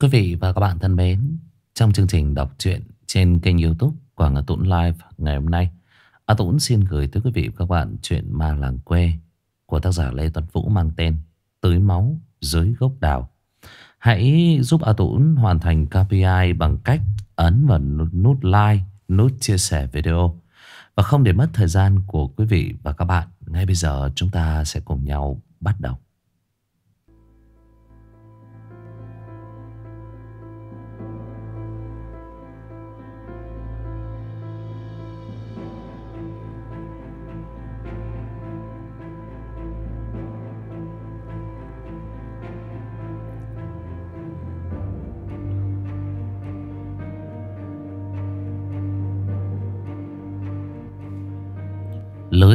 Quý vị và các bạn thân mến, trong chương trình đọc truyện trên kênh youtube của Ngà Tũng Live ngày hôm nay, A Tũng xin gửi tới quý vị và các bạn truyện Ma Làng Quê của tác giả Lê Tuấn Vũ mang tên Tới Máu Dưới Gốc Đào. Hãy giúp A Tũng hoàn thành KPI bằng cách ấn vào nút like, nút chia sẻ video. Và không để mất thời gian của quý vị và các bạn, ngay bây giờ chúng ta sẽ cùng nhau bắt đầu.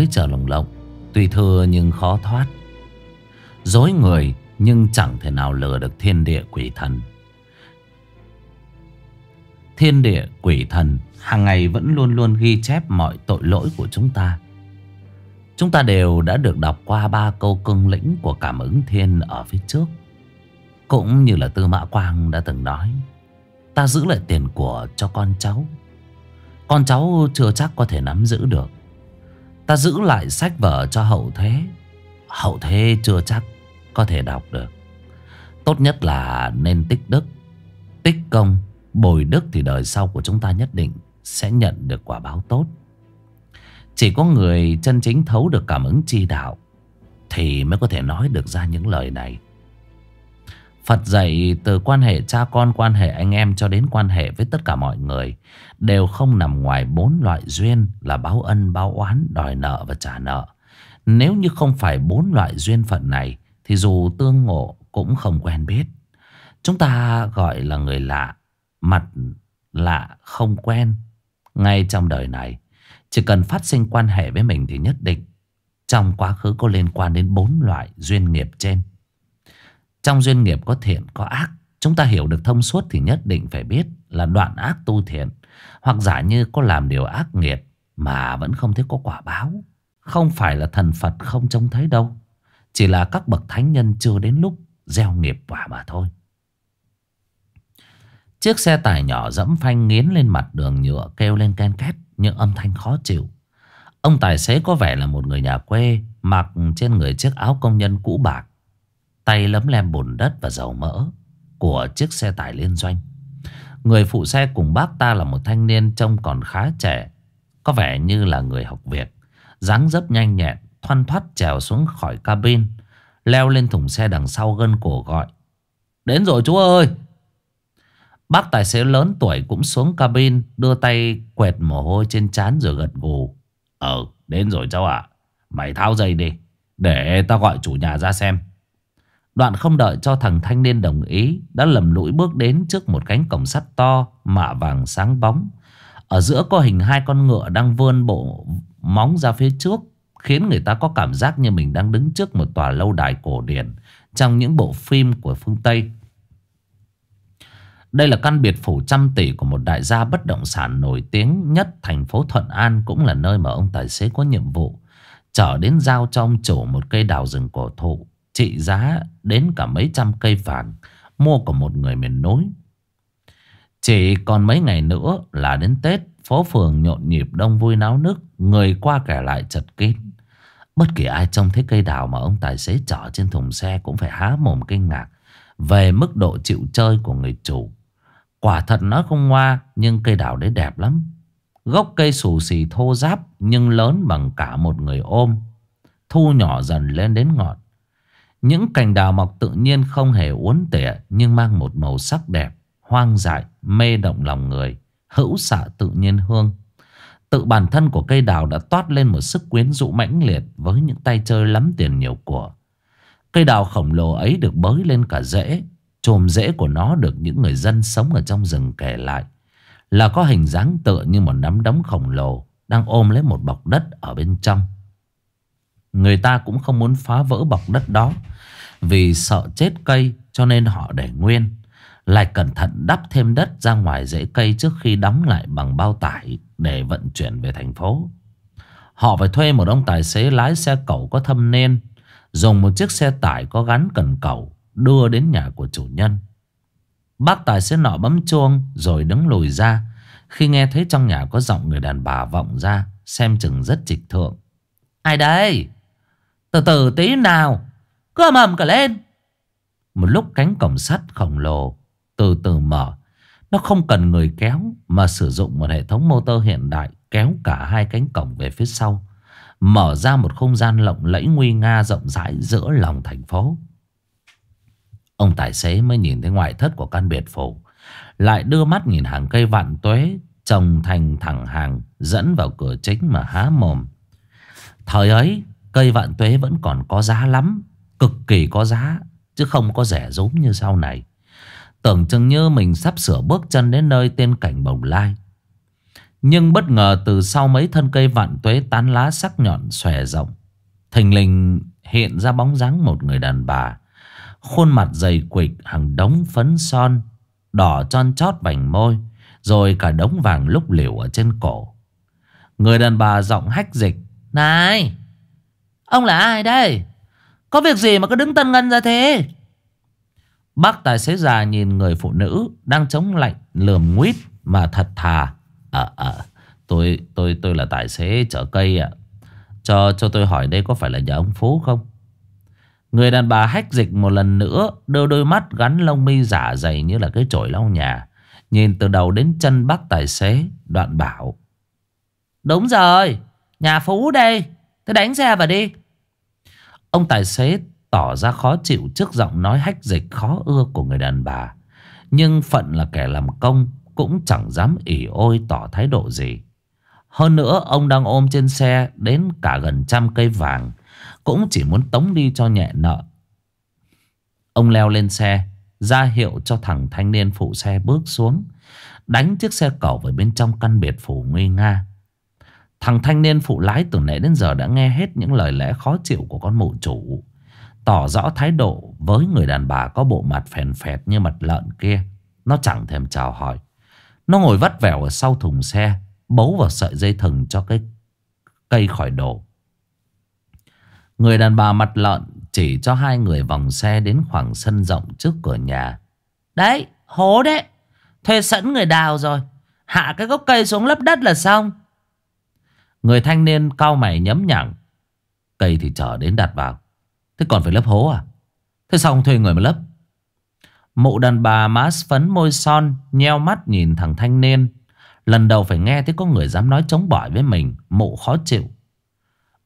dưới chờ lồng lộng Tuy thưa nhưng khó thoát Dối người nhưng chẳng thể nào lừa được thiên địa quỷ thần Thiên địa quỷ thần hàng ngày vẫn luôn luôn ghi chép mọi tội lỗi của chúng ta Chúng ta đều đã được đọc qua ba câu cưng lĩnh của cảm ứng thiên ở phía trước Cũng như là Tư Mã Quang đã từng nói Ta giữ lại tiền của cho con cháu Con cháu chưa chắc có thể nắm giữ được Ta giữ lại sách vở cho hậu thế Hậu thế chưa chắc Có thể đọc được Tốt nhất là nên tích đức Tích công Bồi đức thì đời sau của chúng ta nhất định Sẽ nhận được quả báo tốt Chỉ có người chân chính thấu được cảm ứng chi đạo Thì mới có thể nói được ra những lời này Phật dạy từ quan hệ cha con, quan hệ anh em cho đến quan hệ với tất cả mọi người đều không nằm ngoài bốn loại duyên là báo ân, báo oán, đòi nợ và trả nợ. Nếu như không phải bốn loại duyên phận này thì dù tương ngộ cũng không quen biết. Chúng ta gọi là người lạ, mặt lạ không quen. Ngay trong đời này, chỉ cần phát sinh quan hệ với mình thì nhất định trong quá khứ có liên quan đến bốn loại duyên nghiệp trên. Trong duyên nghiệp có thiện có ác Chúng ta hiểu được thông suốt thì nhất định phải biết là đoạn ác tu thiện Hoặc giả như có làm điều ác nghiệt mà vẫn không thấy có quả báo Không phải là thần Phật không trông thấy đâu Chỉ là các bậc thánh nhân chưa đến lúc gieo nghiệp quả mà thôi Chiếc xe tải nhỏ dẫm phanh nghiến lên mặt đường nhựa kêu lên ken két những âm thanh khó chịu. Ông tài xế có vẻ là một người nhà quê mặc trên người chiếc áo công nhân cũ bạc Tay lấm lem bùn đất và dầu mỡ Của chiếc xe tải liên doanh Người phụ xe cùng bác ta là một thanh niên Trông còn khá trẻ Có vẻ như là người học việc dáng dấp nhanh nhẹn Thoăn thoát trèo xuống khỏi cabin Leo lên thùng xe đằng sau gân cổ gọi Đến rồi chú ơi Bác tài xế lớn tuổi cũng xuống cabin Đưa tay quẹt mồ hôi trên trán rồi gật gù Ờ đến rồi cháu ạ Mày tháo dây đi Để tao gọi chủ nhà ra xem Đoạn không đợi cho thằng thanh niên đồng ý Đã lầm lũi bước đến trước một cánh cổng sắt to Mạ vàng sáng bóng Ở giữa có hình hai con ngựa đang vươn bộ móng ra phía trước Khiến người ta có cảm giác như mình đang đứng trước một tòa lâu đài cổ điển Trong những bộ phim của phương Tây Đây là căn biệt phủ trăm tỷ của một đại gia bất động sản nổi tiếng nhất thành phố Thuận An Cũng là nơi mà ông tài xế có nhiệm vụ trở đến giao cho ông chủ một cây đào rừng cổ thụ trị giá đến cả mấy trăm cây vàng mua của một người miền núi. Chỉ còn mấy ngày nữa là đến Tết, phố phường nhộn nhịp đông vui náo nức, người qua kẻ lại chật kín. Bất kỳ ai trông thấy cây đào mà ông tài xế chở trên thùng xe cũng phải há mồm kinh ngạc về mức độ chịu chơi của người chủ. Quả thật nói không ngoa, nhưng cây đào đấy đẹp lắm. Gốc cây xù xì thô ráp nhưng lớn bằng cả một người ôm, thu nhỏ dần lên đến ngọn. Những cành đào mọc tự nhiên không hề uốn tỉa nhưng mang một màu sắc đẹp, hoang dại, mê động lòng người, hữu xạ tự nhiên hương. Tự bản thân của cây đào đã toát lên một sức quyến rũ mãnh liệt với những tay chơi lắm tiền nhiều của. Cây đào khổng lồ ấy được bới lên cả rễ, chồm rễ của nó được những người dân sống ở trong rừng kể lại. Là có hình dáng tựa như một nắm đấm khổng lồ đang ôm lấy một bọc đất ở bên trong. Người ta cũng không muốn phá vỡ bọc đất đó Vì sợ chết cây cho nên họ để nguyên Lại cẩn thận đắp thêm đất ra ngoài rễ cây Trước khi đóng lại bằng bao tải để vận chuyển về thành phố Họ phải thuê một ông tài xế lái xe cẩu có thâm niên Dùng một chiếc xe tải có gắn cần cẩu Đưa đến nhà của chủ nhân Bác tài xế nọ bấm chuông rồi đứng lùi ra Khi nghe thấy trong nhà có giọng người đàn bà vọng ra Xem chừng rất trịch thượng Ai đây? Từ từ tí nào Cứ ầm ầm cả lên Một lúc cánh cổng sắt khổng lồ Từ từ mở Nó không cần người kéo Mà sử dụng một hệ thống motor hiện đại Kéo cả hai cánh cổng về phía sau Mở ra một không gian lộng lẫy nguy nga rộng rãi giữa lòng thành phố Ông tài xế mới nhìn thấy ngoại thất của căn biệt phủ Lại đưa mắt nhìn hàng cây vạn tuế Trồng thành thẳng hàng Dẫn vào cửa chính mà há mồm Thời ấy Cây vạn tuế vẫn còn có giá lắm Cực kỳ có giá Chứ không có rẻ giống như sau này Tưởng chừng như mình sắp sửa bước chân đến nơi tên cảnh bồng lai Nhưng bất ngờ từ sau mấy thân cây vạn tuế tán lá sắc nhọn xòe rộng Thình lình hiện ra bóng dáng một người đàn bà Khuôn mặt dày quịch hàng đống phấn son Đỏ tròn chót vành môi Rồi cả đống vàng lúc liều ở trên cổ Người đàn bà giọng hách dịch Này Ông là ai đây? Có việc gì mà cứ đứng tân ngân ra thế? Bác tài xế già nhìn người phụ nữ đang chống lạnh lườm nguyết mà thật thà. Ờ à, à, tôi tôi tôi là tài xế chở cây ạ. À. Cho cho tôi hỏi đây có phải là nhà ông Phú không? Người đàn bà hách dịch một lần nữa đôi đôi mắt gắn lông mi giả dày như là cái chổi lau nhà Nhìn từ đầu đến chân bác tài xế Đoạn bảo Đúng rồi Nhà Phú đây Thế đánh xe vào đi Ông tài xế tỏ ra khó chịu trước giọng nói hách dịch khó ưa của người đàn bà. Nhưng Phận là kẻ làm công cũng chẳng dám ỉ ôi tỏ thái độ gì. Hơn nữa ông đang ôm trên xe đến cả gần trăm cây vàng. Cũng chỉ muốn tống đi cho nhẹ nợ. Ông leo lên xe, ra hiệu cho thằng thanh niên phụ xe bước xuống. Đánh chiếc xe cẩu vào bên trong căn biệt phủ nguy nga. Thằng thanh niên phụ lái từ nãy đến giờ đã nghe hết những lời lẽ khó chịu của con mụ chủ. Tỏ rõ thái độ với người đàn bà có bộ mặt phèn phẹt như mặt lợn kia. Nó chẳng thèm chào hỏi. Nó ngồi vắt vẻo ở sau thùng xe, bấu vào sợi dây thừng cho cái cây khỏi đổ. Người đàn bà mặt lợn chỉ cho hai người vòng xe đến khoảng sân rộng trước cửa nhà. Đấy, hố đấy, thuê sẵn người đào rồi. Hạ cái gốc cây xuống lấp đất là xong. Người thanh niên cao mày nhấm nhẳng. Cây thì chờ đến đặt vào. Thế còn phải lấp hố à? Thế xong không thuê người mà lấp? Mụ đàn bà má phấn môi son, nheo mắt nhìn thằng thanh niên. Lần đầu phải nghe thấy có người dám nói chống bỏi với mình, mụ khó chịu.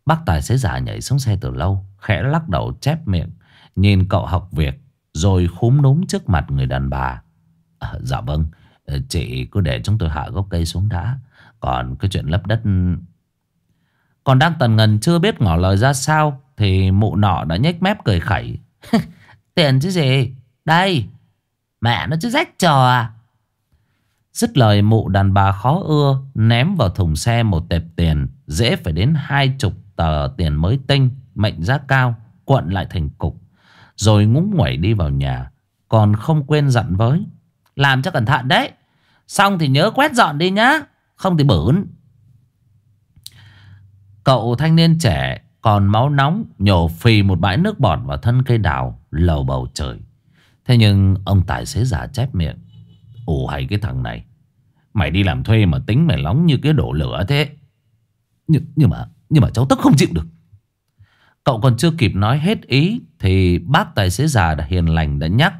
Bác tài xế giả nhảy xuống xe từ lâu, khẽ lắc đầu chép miệng, nhìn cậu học việc, rồi khúm núm trước mặt người đàn bà. À, dạ vâng, chị cứ để chúng tôi hạ gốc cây xuống đã. Còn cái chuyện lấp đất còn đang tần ngần chưa biết ngỏ lời ra sao Thì mụ nọ đã nhếch mép cười khẩy Tiền chứ gì Đây Mẹ nó chứ rách trò à Dứt lời mụ đàn bà khó ưa Ném vào thùng xe một tệp tiền Dễ phải đến hai chục tờ tiền mới tinh Mệnh giá cao cuộn lại thành cục Rồi ngúng nguẩy đi vào nhà Còn không quên dặn với Làm cho cẩn thận đấy Xong thì nhớ quét dọn đi nhá Không thì bẩn Cậu thanh niên trẻ còn máu nóng nhổ phì một bãi nước bọt vào thân cây đào lầu bầu trời. Thế nhưng ông tài xế giả chép miệng. Ủ hay cái thằng này. Mày đi làm thuê mà tính mày nóng như cái đổ lửa thế. Nhưng, nhưng mà nhưng mà cháu tức không chịu được. Cậu còn chưa kịp nói hết ý thì bác tài xế già đã hiền lành đã nhắc.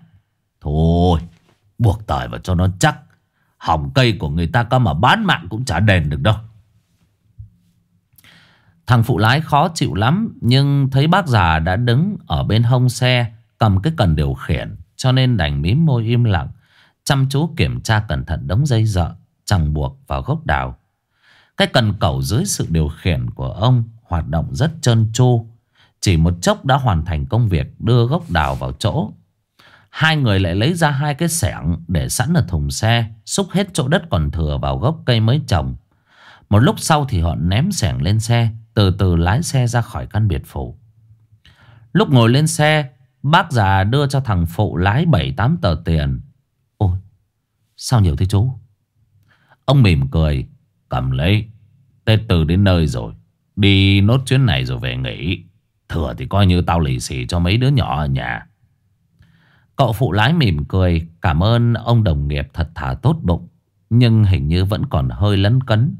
Thôi, buộc tỏi vào cho nó chắc. Hỏng cây của người ta có mà bán mạng cũng chả đền được đâu. Thằng phụ lái khó chịu lắm Nhưng thấy bác già đã đứng ở bên hông xe Cầm cái cần điều khiển Cho nên đành mím môi im lặng Chăm chú kiểm tra cẩn thận đống dây dợ Chẳng buộc vào gốc đào Cái cần cẩu dưới sự điều khiển của ông Hoạt động rất trơn tru Chỉ một chốc đã hoàn thành công việc Đưa gốc đào vào chỗ Hai người lại lấy ra hai cái xẻng Để sẵn ở thùng xe Xúc hết chỗ đất còn thừa vào gốc cây mới trồng Một lúc sau thì họ ném xẻng lên xe từ từ lái xe ra khỏi căn biệt phủ Lúc ngồi lên xe Bác già đưa cho thằng phụ lái 7-8 tờ tiền Ôi Sao nhiều thế chú Ông mỉm cười Cầm lấy Tết từ đến nơi rồi Đi nốt chuyến này rồi về nghỉ Thừa thì coi như tao lì xì cho mấy đứa nhỏ ở nhà Cậu phụ lái mỉm cười Cảm ơn ông đồng nghiệp thật thà tốt bụng Nhưng hình như vẫn còn hơi lấn cấn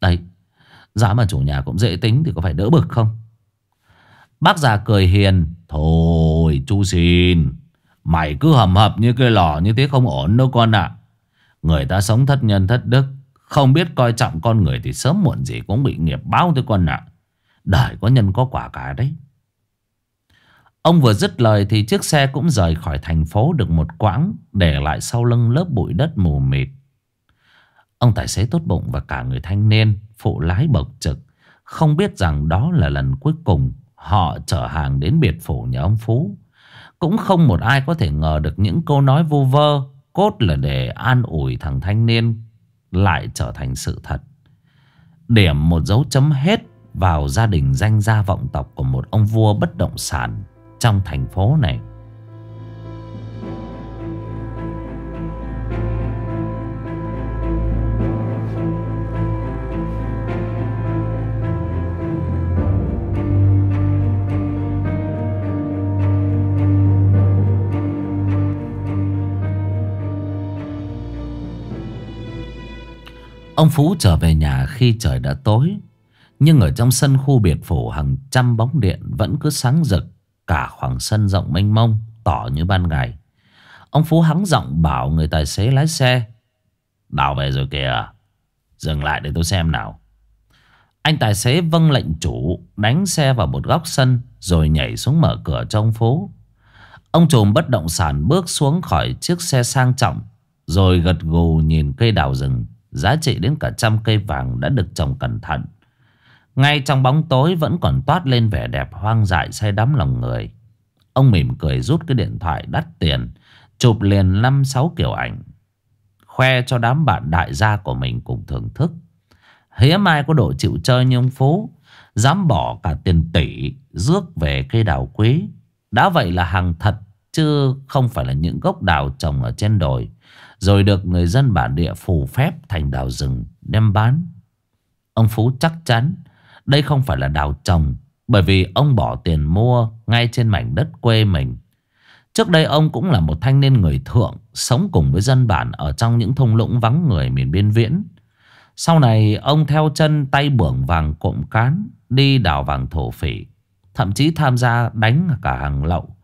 Đây Giá mà chủ nhà cũng dễ tính thì có phải đỡ bực không? Bác già cười hiền. Thôi chú xin. Mày cứ hầm hập như cây lò như thế không ổn đâu con ạ. Người ta sống thất nhân thất đức. Không biết coi trọng con người thì sớm muộn gì cũng bị nghiệp báo thôi con ạ. Đời có nhân có quả cả đấy. Ông vừa dứt lời thì chiếc xe cũng rời khỏi thành phố được một quãng để lại sau lưng lớp bụi đất mù mịt. Ông tài xế tốt bụng và cả người thanh niên phụ lái bộc trực không biết rằng đó là lần cuối cùng họ chở hàng đến biệt phủ nhà ông Phú. Cũng không một ai có thể ngờ được những câu nói vô vơ cốt là để an ủi thằng thanh niên lại trở thành sự thật. Điểm một dấu chấm hết vào gia đình danh gia vọng tộc của một ông vua bất động sản trong thành phố này. Ông Phú trở về nhà khi trời đã tối Nhưng ở trong sân khu biệt phủ hàng trăm bóng điện vẫn cứ sáng rực Cả khoảng sân rộng mênh mông, tỏ như ban ngày Ông Phú hắng giọng bảo người tài xế lái xe Đào về rồi kìa Dừng lại để tôi xem nào Anh tài xế vâng lệnh chủ Đánh xe vào một góc sân Rồi nhảy xuống mở cửa cho ông Phú. Ông trùm bất động sản bước xuống khỏi chiếc xe sang trọng Rồi gật gù nhìn cây đào rừng Giá trị đến cả trăm cây vàng đã được trồng cẩn thận Ngay trong bóng tối vẫn còn toát lên vẻ đẹp hoang dại say đắm lòng người Ông mỉm cười rút cái điện thoại đắt tiền Chụp liền năm sáu kiểu ảnh Khoe cho đám bạn đại gia của mình cùng thưởng thức Hế mai có độ chịu chơi như ông Phú Dám bỏ cả tiền tỷ Rước về cây đào quý Đã vậy là hàng thật Chứ không phải là những gốc đào trồng ở trên đồi rồi được người dân bản địa phù phép thành đào rừng đem bán Ông Phú chắc chắn đây không phải là đào trồng Bởi vì ông bỏ tiền mua ngay trên mảnh đất quê mình Trước đây ông cũng là một thanh niên người thượng Sống cùng với dân bản ở trong những thung lũng vắng người miền biên viễn Sau này ông theo chân tay bưởng vàng cộm cán Đi đào vàng thổ phỉ Thậm chí tham gia đánh cả hàng lậu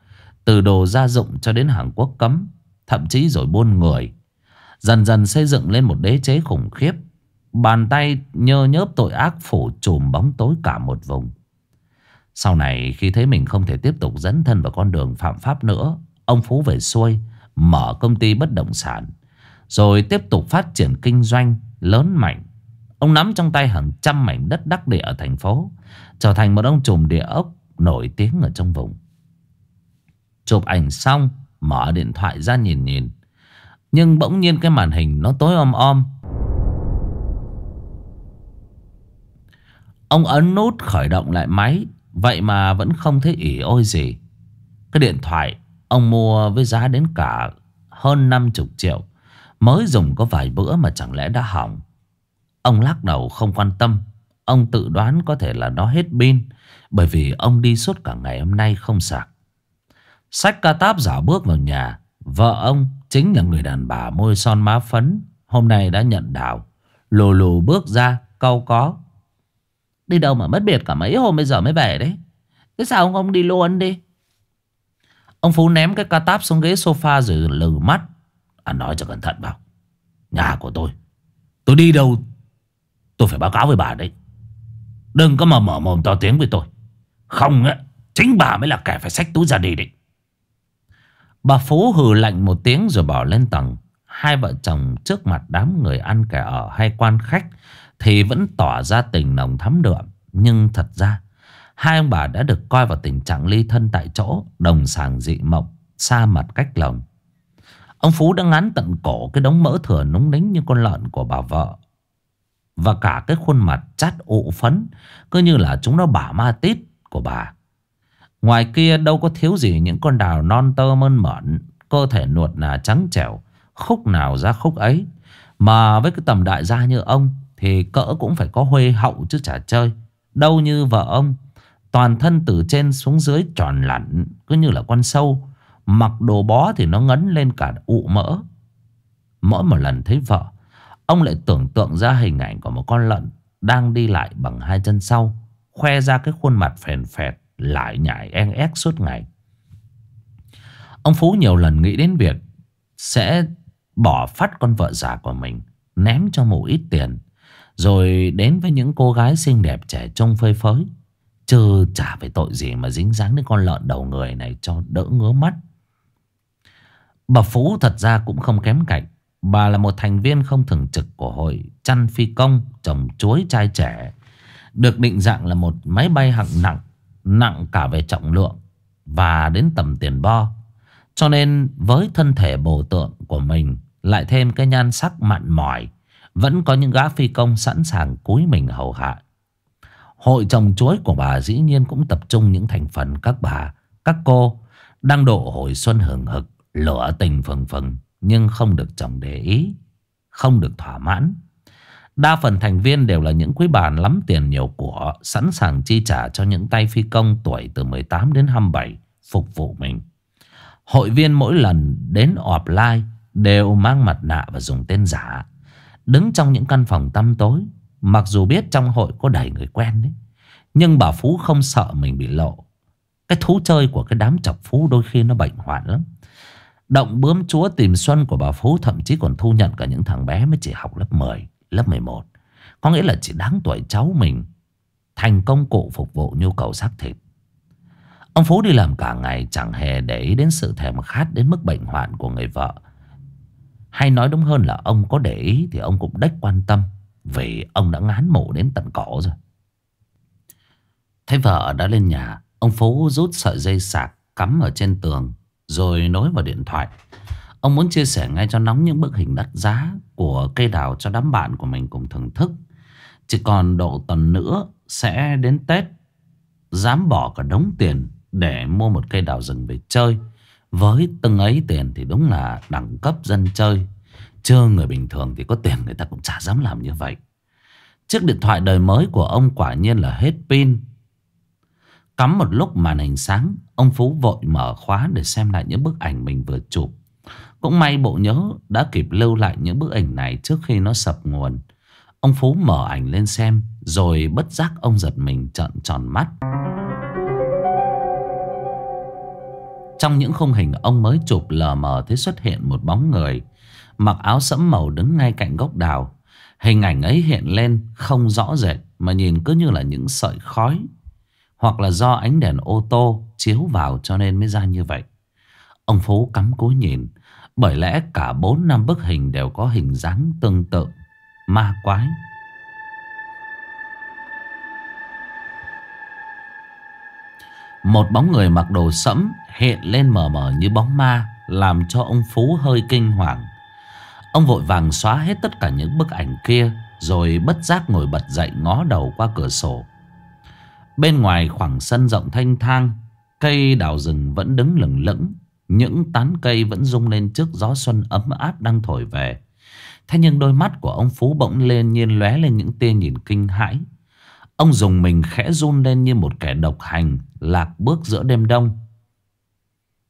Từ đồ gia dụng cho đến hàng quốc cấm Thậm chí rồi buôn người Dần dần xây dựng lên một đế chế khủng khiếp Bàn tay nhơ nhớp tội ác phủ trùm bóng tối cả một vùng Sau này khi thấy mình không thể tiếp tục dẫn thân vào con đường phạm pháp nữa Ông Phú về xuôi Mở công ty bất động sản Rồi tiếp tục phát triển kinh doanh lớn mạnh Ông nắm trong tay hàng trăm mảnh đất đắc địa ở thành phố Trở thành một ông trùm địa ốc nổi tiếng ở trong vùng Chụp ảnh xong Mở điện thoại ra nhìn nhìn nhưng bỗng nhiên cái màn hình nó tối om om Ông ấn nút khởi động lại máy Vậy mà vẫn không thấy ỉ ôi gì Cái điện thoại Ông mua với giá đến cả Hơn 50 triệu Mới dùng có vài bữa mà chẳng lẽ đã hỏng Ông lắc đầu không quan tâm Ông tự đoán có thể là nó hết pin Bởi vì ông đi suốt cả ngày hôm nay không sạc Sách ca táp giả bước vào nhà Vợ ông Chính là người đàn bà môi son má phấn Hôm nay đã nhận đào Lù lù bước ra câu có Đi đâu mà mất biệt cả mấy hôm bây giờ mới về đấy Thế sao ông, không đi luôn đi Ông Phú ném cái ca táp xuống ghế sofa rồi lừ mắt À nói cho cẩn thận vào Nhà của tôi Tôi đi đâu Tôi phải báo cáo với bà đấy Đừng có mà mở mồm to tiếng với tôi Không á Chính bà mới là kẻ phải xách túi ra đi đấy Bà Phú hừ lạnh một tiếng rồi bỏ lên tầng. Hai vợ chồng trước mặt đám người ăn kẻ ở hay quan khách thì vẫn tỏ ra tình nồng thắm đượm. Nhưng thật ra, hai ông bà đã được coi vào tình trạng ly thân tại chỗ, đồng sàng dị mộng, xa mặt cách lòng. Ông Phú đã ngán tận cổ cái đống mỡ thừa núng nính như con lợn của bà vợ. Và cả cái khuôn mặt chát ụ phấn, cứ như là chúng nó bả ma tít của bà. Ngoài kia đâu có thiếu gì những con đào non tơ mơn mởn, cơ thể nuột nà trắng trẻo, khúc nào ra khúc ấy. Mà với cái tầm đại gia như ông thì cỡ cũng phải có huê hậu chứ chả chơi. Đâu như vợ ông, toàn thân từ trên xuống dưới tròn lặn cứ như là con sâu. Mặc đồ bó thì nó ngấn lên cả ụ mỡ. Mỗi một lần thấy vợ, ông lại tưởng tượng ra hình ảnh của một con lợn đang đi lại bằng hai chân sau, khoe ra cái khuôn mặt phèn phẹt lại nhảy en ép suốt ngày. Ông Phú nhiều lần nghĩ đến việc sẽ bỏ phát con vợ già của mình, ném cho mụ ít tiền, rồi đến với những cô gái xinh đẹp trẻ trông phơi phới. Chứ trả về tội gì mà dính dáng đến con lợn đầu người này cho đỡ ngứa mắt. Bà Phú thật ra cũng không kém cạnh. Bà là một thành viên không thường trực của hội chăn phi công trồng chuối trai trẻ. Được định dạng là một máy bay hạng nặng nặng cả về trọng lượng và đến tầm tiền bo. Cho nên với thân thể bồ tượng của mình lại thêm cái nhan sắc mặn mỏi, vẫn có những gã phi công sẵn sàng cúi mình hầu hạ. Hội trồng chuối của bà dĩ nhiên cũng tập trung những thành phần các bà, các cô đang độ hồi xuân hưởng hực, lửa tình phần phần nhưng không được chồng để ý, không được thỏa mãn. Đa phần thành viên đều là những quý bản lắm tiền nhiều của, sẵn sàng chi trả cho những tay phi công tuổi từ 18 đến 27 phục vụ mình. Hội viên mỗi lần đến offline đều mang mặt nạ và dùng tên giả. Đứng trong những căn phòng tăm tối, mặc dù biết trong hội có đầy người quen đấy, nhưng bà Phú không sợ mình bị lộ. Cái thú chơi của cái đám chọc Phú đôi khi nó bệnh hoạn lắm. Động bướm chúa tìm xuân của bà Phú thậm chí còn thu nhận cả những thằng bé mới chỉ học lớp 10 lớp 11 Có nghĩa là chỉ đáng tuổi cháu mình Thành công cụ phục vụ nhu cầu xác thịt Ông Phú đi làm cả ngày chẳng hề để ý đến sự thèm khát đến mức bệnh hoạn của người vợ Hay nói đúng hơn là ông có để ý thì ông cũng đếch quan tâm Vì ông đã ngán mổ đến tận cỏ rồi Thấy vợ đã lên nhà Ông Phú rút sợi dây sạc cắm ở trên tường Rồi nối vào điện thoại Ông muốn chia sẻ ngay cho nóng những bức hình đắt giá của cây đào cho đám bạn của mình cùng thưởng thức. Chỉ còn độ tuần nữa sẽ đến Tết. Dám bỏ cả đống tiền để mua một cây đào rừng về chơi. Với từng ấy tiền thì đúng là đẳng cấp dân chơi. chưa người bình thường thì có tiền người ta cũng chả dám làm như vậy. Chiếc điện thoại đời mới của ông quả nhiên là hết pin. Cắm một lúc màn hình sáng, ông Phú vội mở khóa để xem lại những bức ảnh mình vừa chụp. Cũng may bộ nhớ đã kịp lưu lại những bức ảnh này trước khi nó sập nguồn. Ông Phú mở ảnh lên xem, rồi bất giác ông giật mình trợn tròn mắt. Trong những khung hình ông mới chụp lờ mờ thấy xuất hiện một bóng người mặc áo sẫm màu đứng ngay cạnh gốc đào. Hình ảnh ấy hiện lên không rõ rệt mà nhìn cứ như là những sợi khói hoặc là do ánh đèn ô tô chiếu vào cho nên mới ra như vậy. Ông Phú cắm cúi nhìn, bởi lẽ cả bốn năm bức hình đều có hình dáng tương tự Ma quái Một bóng người mặc đồ sẫm hiện lên mờ mờ như bóng ma Làm cho ông Phú hơi kinh hoàng Ông vội vàng xóa hết tất cả những bức ảnh kia Rồi bất giác ngồi bật dậy ngó đầu qua cửa sổ Bên ngoài khoảng sân rộng thanh thang Cây đào rừng vẫn đứng lửng lững những tán cây vẫn rung lên trước gió xuân ấm áp đang thổi về. Thế nhưng đôi mắt của ông Phú bỗng lên nhiên lóe lên những tia nhìn kinh hãi. Ông dùng mình khẽ run lên như một kẻ độc hành, lạc bước giữa đêm đông.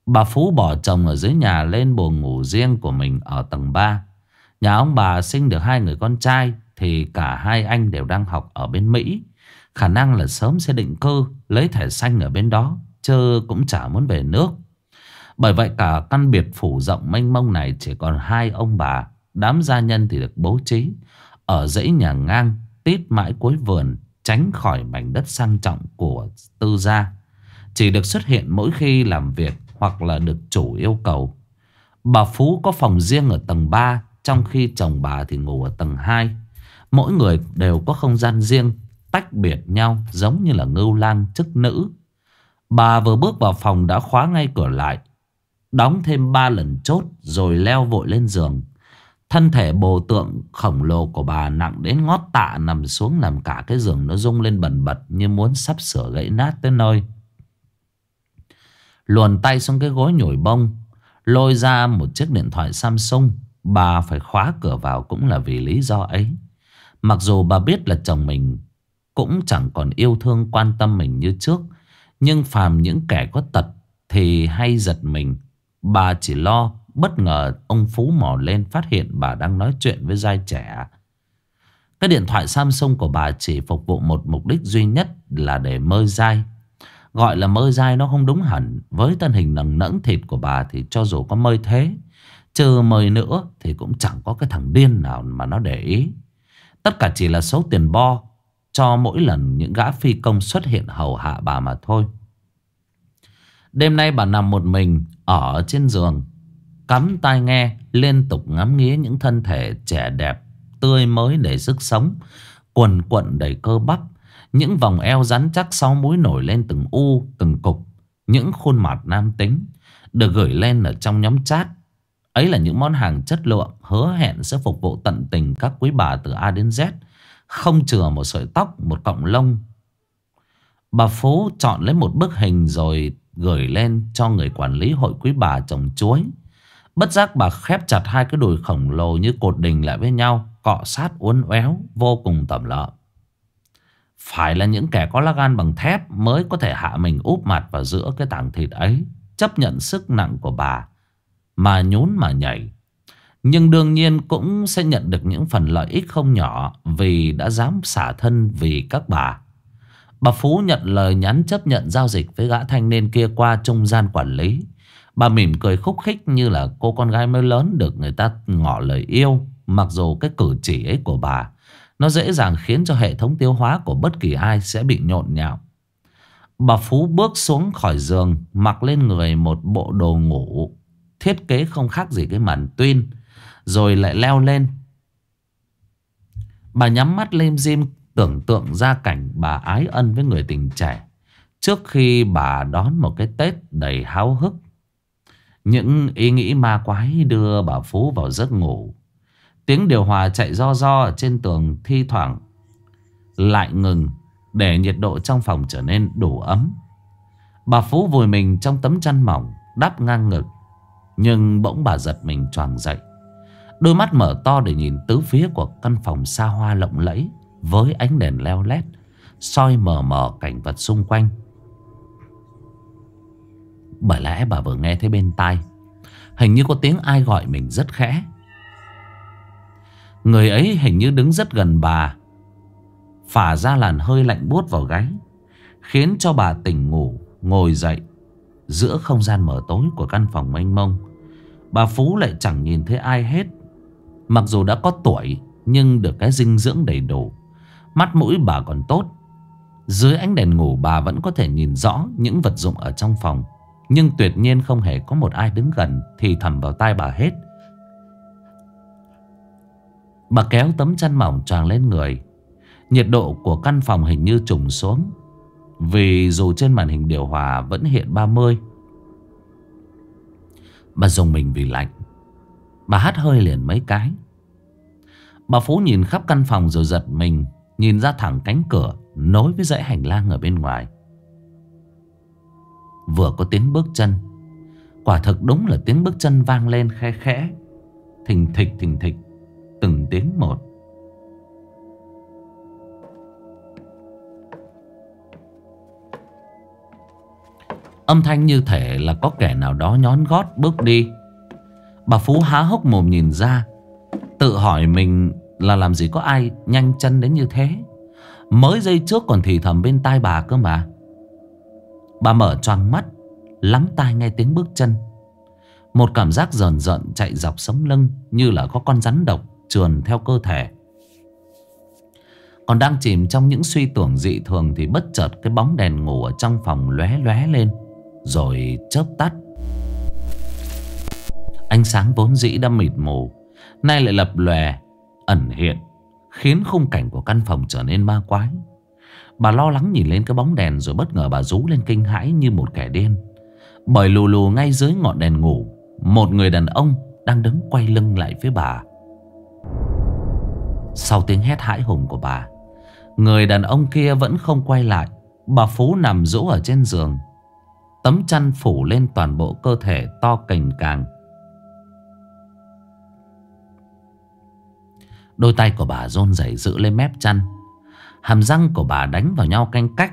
Bà Phú bỏ chồng ở dưới nhà lên buồng ngủ riêng của mình ở tầng 3. Nhà ông bà sinh được hai người con trai thì cả hai anh đều đang học ở bên Mỹ. Khả năng là sớm sẽ định cư, lấy thẻ xanh ở bên đó, chứ cũng chả muốn về nước. Bởi vậy cả căn biệt phủ rộng mênh mông này chỉ còn hai ông bà. Đám gia nhân thì được bố trí. Ở dãy nhà ngang, tít mãi cuối vườn, tránh khỏi mảnh đất sang trọng của tư gia. Chỉ được xuất hiện mỗi khi làm việc hoặc là được chủ yêu cầu. Bà Phú có phòng riêng ở tầng 3, trong khi chồng bà thì ngủ ở tầng 2. Mỗi người đều có không gian riêng, tách biệt nhau giống như là ngưu lang chức nữ. Bà vừa bước vào phòng đã khóa ngay cửa lại Đóng thêm ba lần chốt rồi leo vội lên giường. Thân thể bồ tượng khổng lồ của bà nặng đến ngót tạ nằm xuống làm cả cái giường nó rung lên bẩn bật như muốn sắp sửa gãy nát tới nơi. Luồn tay xuống cái gối nhồi bông, lôi ra một chiếc điện thoại Samsung. Bà phải khóa cửa vào cũng là vì lý do ấy. Mặc dù bà biết là chồng mình cũng chẳng còn yêu thương quan tâm mình như trước. Nhưng phàm những kẻ có tật thì hay giật mình Bà chỉ lo bất ngờ ông Phú mò lên phát hiện bà đang nói chuyện với giai trẻ. Cái điện thoại Samsung của bà chỉ phục vụ một mục đích duy nhất là để mơ dai. Gọi là mơ dai nó không đúng hẳn. Với thân hình nằng nẫng thịt của bà thì cho dù có mơi thế, chờ mời nữa thì cũng chẳng có cái thằng điên nào mà nó để ý. Tất cả chỉ là số tiền bo cho mỗi lần những gã phi công xuất hiện hầu hạ bà mà thôi. Đêm nay bà nằm một mình ở trên giường, cắm tai nghe, liên tục ngắm nghía những thân thể trẻ đẹp, tươi mới để sức sống, quần quận đầy cơ bắp, những vòng eo rắn chắc sau mũi nổi lên từng u, từng cục, những khuôn mặt nam tính được gửi lên ở trong nhóm chat. Ấy là những món hàng chất lượng hứa hẹn sẽ phục vụ tận tình các quý bà từ A đến Z, không chừa một sợi tóc, một cọng lông. Bà Phú chọn lấy một bức hình rồi gửi lên cho người quản lý hội quý bà trồng chuối. Bất giác bà khép chặt hai cái đùi khổng lồ như cột đình lại với nhau, cọ sát uốn éo, vô cùng tẩm lợm. Phải là những kẻ có lá gan bằng thép mới có thể hạ mình úp mặt vào giữa cái tảng thịt ấy, chấp nhận sức nặng của bà, mà nhún mà nhảy. Nhưng đương nhiên cũng sẽ nhận được những phần lợi ích không nhỏ vì đã dám xả thân vì các bà. Bà Phú nhận lời nhắn chấp nhận giao dịch với gã thanh niên kia qua trung gian quản lý. Bà mỉm cười khúc khích như là cô con gái mới lớn được người ta ngỏ lời yêu. Mặc dù cái cử chỉ ấy của bà, nó dễ dàng khiến cho hệ thống tiêu hóa của bất kỳ ai sẽ bị nhộn nhạo. Bà Phú bước xuống khỏi giường, mặc lên người một bộ đồ ngủ, thiết kế không khác gì cái màn tuyên, rồi lại leo lên. Bà nhắm mắt lên diêm Tưởng tượng ra cảnh bà ái ân với người tình trẻ Trước khi bà đón một cái Tết đầy háo hức Những ý nghĩ ma quái đưa bà Phú vào giấc ngủ Tiếng điều hòa chạy do do trên tường thi thoảng Lại ngừng để nhiệt độ trong phòng trở nên đủ ấm Bà Phú vùi mình trong tấm chăn mỏng Đắp ngang ngực Nhưng bỗng bà giật mình choàng dậy Đôi mắt mở to để nhìn tứ phía của căn phòng xa hoa lộng lẫy với ánh đèn leo lét soi mờ mờ cảnh vật xung quanh. Bởi lẽ bà vừa nghe thấy bên tai, hình như có tiếng ai gọi mình rất khẽ. Người ấy hình như đứng rất gần bà, phả ra làn hơi lạnh buốt vào gáy, khiến cho bà tỉnh ngủ, ngồi dậy. Giữa không gian mờ tối của căn phòng mênh mông, bà Phú lại chẳng nhìn thấy ai hết. Mặc dù đã có tuổi, nhưng được cái dinh dưỡng đầy đủ Mắt mũi bà còn tốt Dưới ánh đèn ngủ bà vẫn có thể nhìn rõ Những vật dụng ở trong phòng Nhưng tuyệt nhiên không hề có một ai đứng gần Thì thầm vào tai bà hết Bà kéo tấm chăn mỏng tràng lên người Nhiệt độ của căn phòng hình như trùng xuống Vì dù trên màn hình điều hòa vẫn hiện 30 Bà dùng mình vì lạnh Bà hắt hơi liền mấy cái Bà Phú nhìn khắp căn phòng rồi giật mình Nhìn ra thẳng cánh cửa Nối với dãy hành lang ở bên ngoài Vừa có tiếng bước chân Quả thực đúng là tiếng bước chân vang lên khẽ khẽ Thình thịch thình thịch Từng tiếng một Âm thanh như thể là có kẻ nào đó nhón gót bước đi Bà Phú há hốc mồm nhìn ra Tự hỏi mình là làm gì có ai nhanh chân đến như thế Mới giây trước còn thì thầm bên tai bà cơ mà Bà mở choàng mắt lắng tai nghe tiếng bước chân Một cảm giác rờn rợn chạy dọc sống lưng Như là có con rắn độc trườn theo cơ thể Còn đang chìm trong những suy tưởng dị thường Thì bất chợt cái bóng đèn ngủ ở trong phòng lóe lóe lên Rồi chớp tắt Ánh sáng vốn dĩ đã mịt mù Nay lại lập lòe ẩn hiện Khiến khung cảnh của căn phòng trở nên ma quái Bà lo lắng nhìn lên cái bóng đèn Rồi bất ngờ bà rú lên kinh hãi như một kẻ điên Bởi lù lù ngay dưới ngọn đèn ngủ Một người đàn ông đang đứng quay lưng lại với bà Sau tiếng hét hãi hùng của bà Người đàn ông kia vẫn không quay lại Bà Phú nằm rũ ở trên giường Tấm chăn phủ lên toàn bộ cơ thể to cành càng Đôi tay của bà rôn rẩy giữ lên mép chăn Hàm răng của bà đánh vào nhau canh cách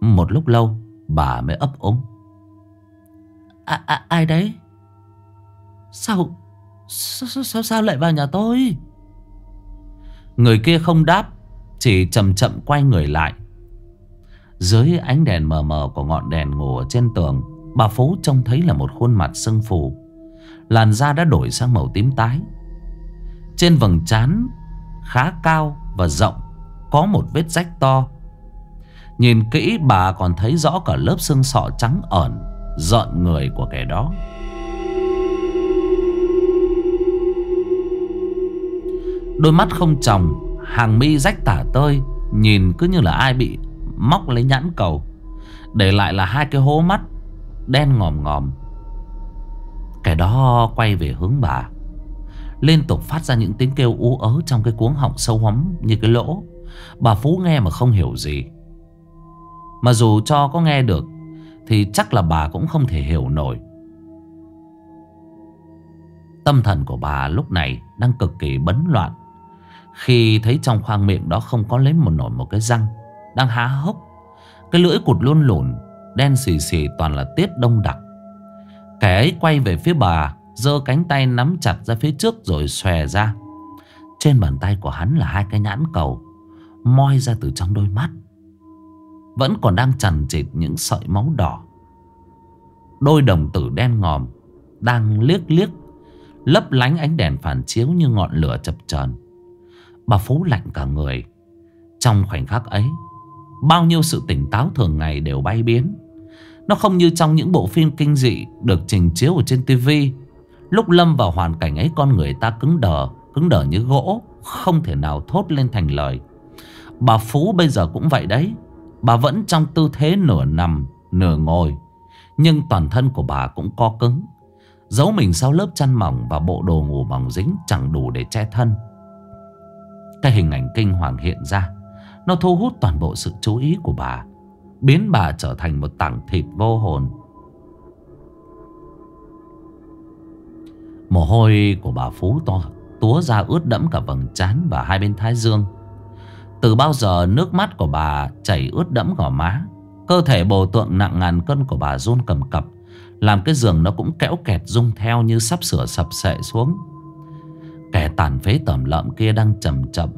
Một lúc lâu Bà mới ấp ống à, à, Ai đấy Sao sao, sao sao lại vào nhà tôi Người kia không đáp Chỉ chậm chậm quay người lại Dưới ánh đèn mờ mờ của ngọn đèn ngủ trên tường Bà Phú trông thấy là một khuôn mặt sưng phù Làn da đã đổi sang màu tím tái trên vầng trán khá cao và rộng Có một vết rách to Nhìn kỹ bà còn thấy rõ cả lớp xương sọ trắng ẩn Giận người của kẻ đó Đôi mắt không tròng Hàng mi rách tả tơi Nhìn cứ như là ai bị móc lấy nhãn cầu Để lại là hai cái hố mắt Đen ngòm ngòm Kẻ đó quay về hướng bà liên tục phát ra những tiếng kêu ú ớ trong cái cuống họng sâu hóm như cái lỗ. Bà Phú nghe mà không hiểu gì. Mà dù cho có nghe được thì chắc là bà cũng không thể hiểu nổi. Tâm thần của bà lúc này đang cực kỳ bấn loạn. Khi thấy trong khoang miệng đó không có lấy một nổi một cái răng Đang há hốc Cái lưỡi cụt luôn lùn Đen xì xì toàn là tiết đông đặc Kẻ ấy quay về phía bà dơ cánh tay nắm chặt ra phía trước rồi xòe ra Trên bàn tay của hắn là hai cái nhãn cầu Moi ra từ trong đôi mắt Vẫn còn đang chằn chịt những sợi máu đỏ Đôi đồng tử đen ngòm Đang liếc liếc Lấp lánh ánh đèn phản chiếu như ngọn lửa chập chờn Bà Phú lạnh cả người Trong khoảnh khắc ấy Bao nhiêu sự tỉnh táo thường ngày đều bay biến Nó không như trong những bộ phim kinh dị Được trình chiếu ở trên tivi Lúc lâm vào hoàn cảnh ấy con người ta cứng đờ Cứng đờ như gỗ Không thể nào thốt lên thành lời Bà Phú bây giờ cũng vậy đấy Bà vẫn trong tư thế nửa nằm Nửa ngồi Nhưng toàn thân của bà cũng co cứng Giấu mình sau lớp chăn mỏng Và bộ đồ ngủ bằng dính Chẳng đủ để che thân Cái hình ảnh kinh hoàng hiện ra Nó thu hút toàn bộ sự chú ý của bà Biến bà trở thành một tảng thịt vô hồn Mồ hôi của bà Phú to túa ra ướt đẫm cả vầng trán và hai bên thái dương. Từ bao giờ nước mắt của bà chảy ướt đẫm gò má. Cơ thể bồ tượng nặng ngàn cân của bà run cầm cập. Làm cái giường nó cũng kẽo kẹt rung theo như sắp sửa sập sệ xuống. Kẻ tàn phế tẩm lợm kia đang chậm chậm,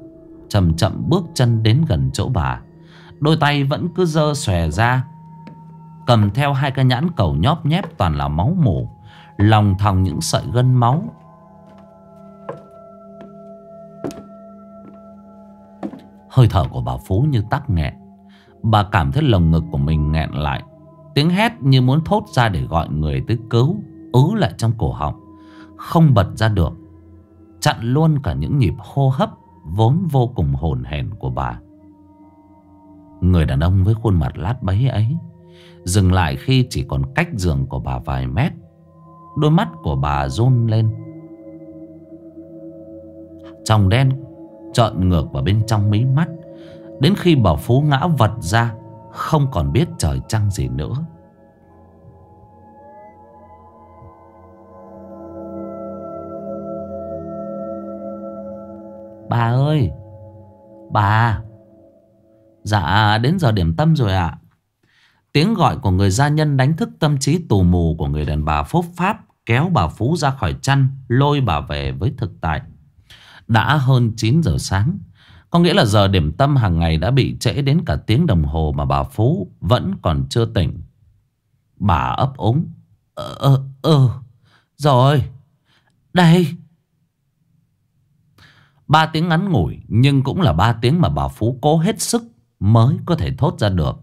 chậm chậm bước chân đến gần chỗ bà. Đôi tay vẫn cứ dơ xòe ra. Cầm theo hai cái nhãn cầu nhóp nhép toàn là máu mủ lòng thòng những sợi gân máu. Hơi thở của bà Phú như tắc nghẹn. Bà cảm thấy lồng ngực của mình nghẹn lại. Tiếng hét như muốn thốt ra để gọi người tới cứu, ứ lại trong cổ họng. Không bật ra được. Chặn luôn cả những nhịp hô hấp vốn vô cùng hồn hển của bà. Người đàn ông với khuôn mặt lát bấy ấy Dừng lại khi chỉ còn cách giường của bà vài mét Đôi mắt của bà run lên Trong đen Trợn ngược vào bên trong mí mắt Đến khi bà Phú ngã vật ra Không còn biết trời trăng gì nữa Bà ơi Bà Dạ đến giờ điểm tâm rồi ạ Tiếng gọi của người gia nhân đánh thức tâm trí tù mù của người đàn bà phốp pháp kéo bà Phú ra khỏi chăn, lôi bà về với thực tại. Đã hơn 9 giờ sáng, có nghĩa là giờ điểm tâm hàng ngày đã bị trễ đến cả tiếng đồng hồ mà bà Phú vẫn còn chưa tỉnh. Bà ấp ống. Ờ, ờ, ờ, rồi, đây. Ba tiếng ngắn ngủi nhưng cũng là ba tiếng mà bà Phú cố hết sức mới có thể thốt ra được.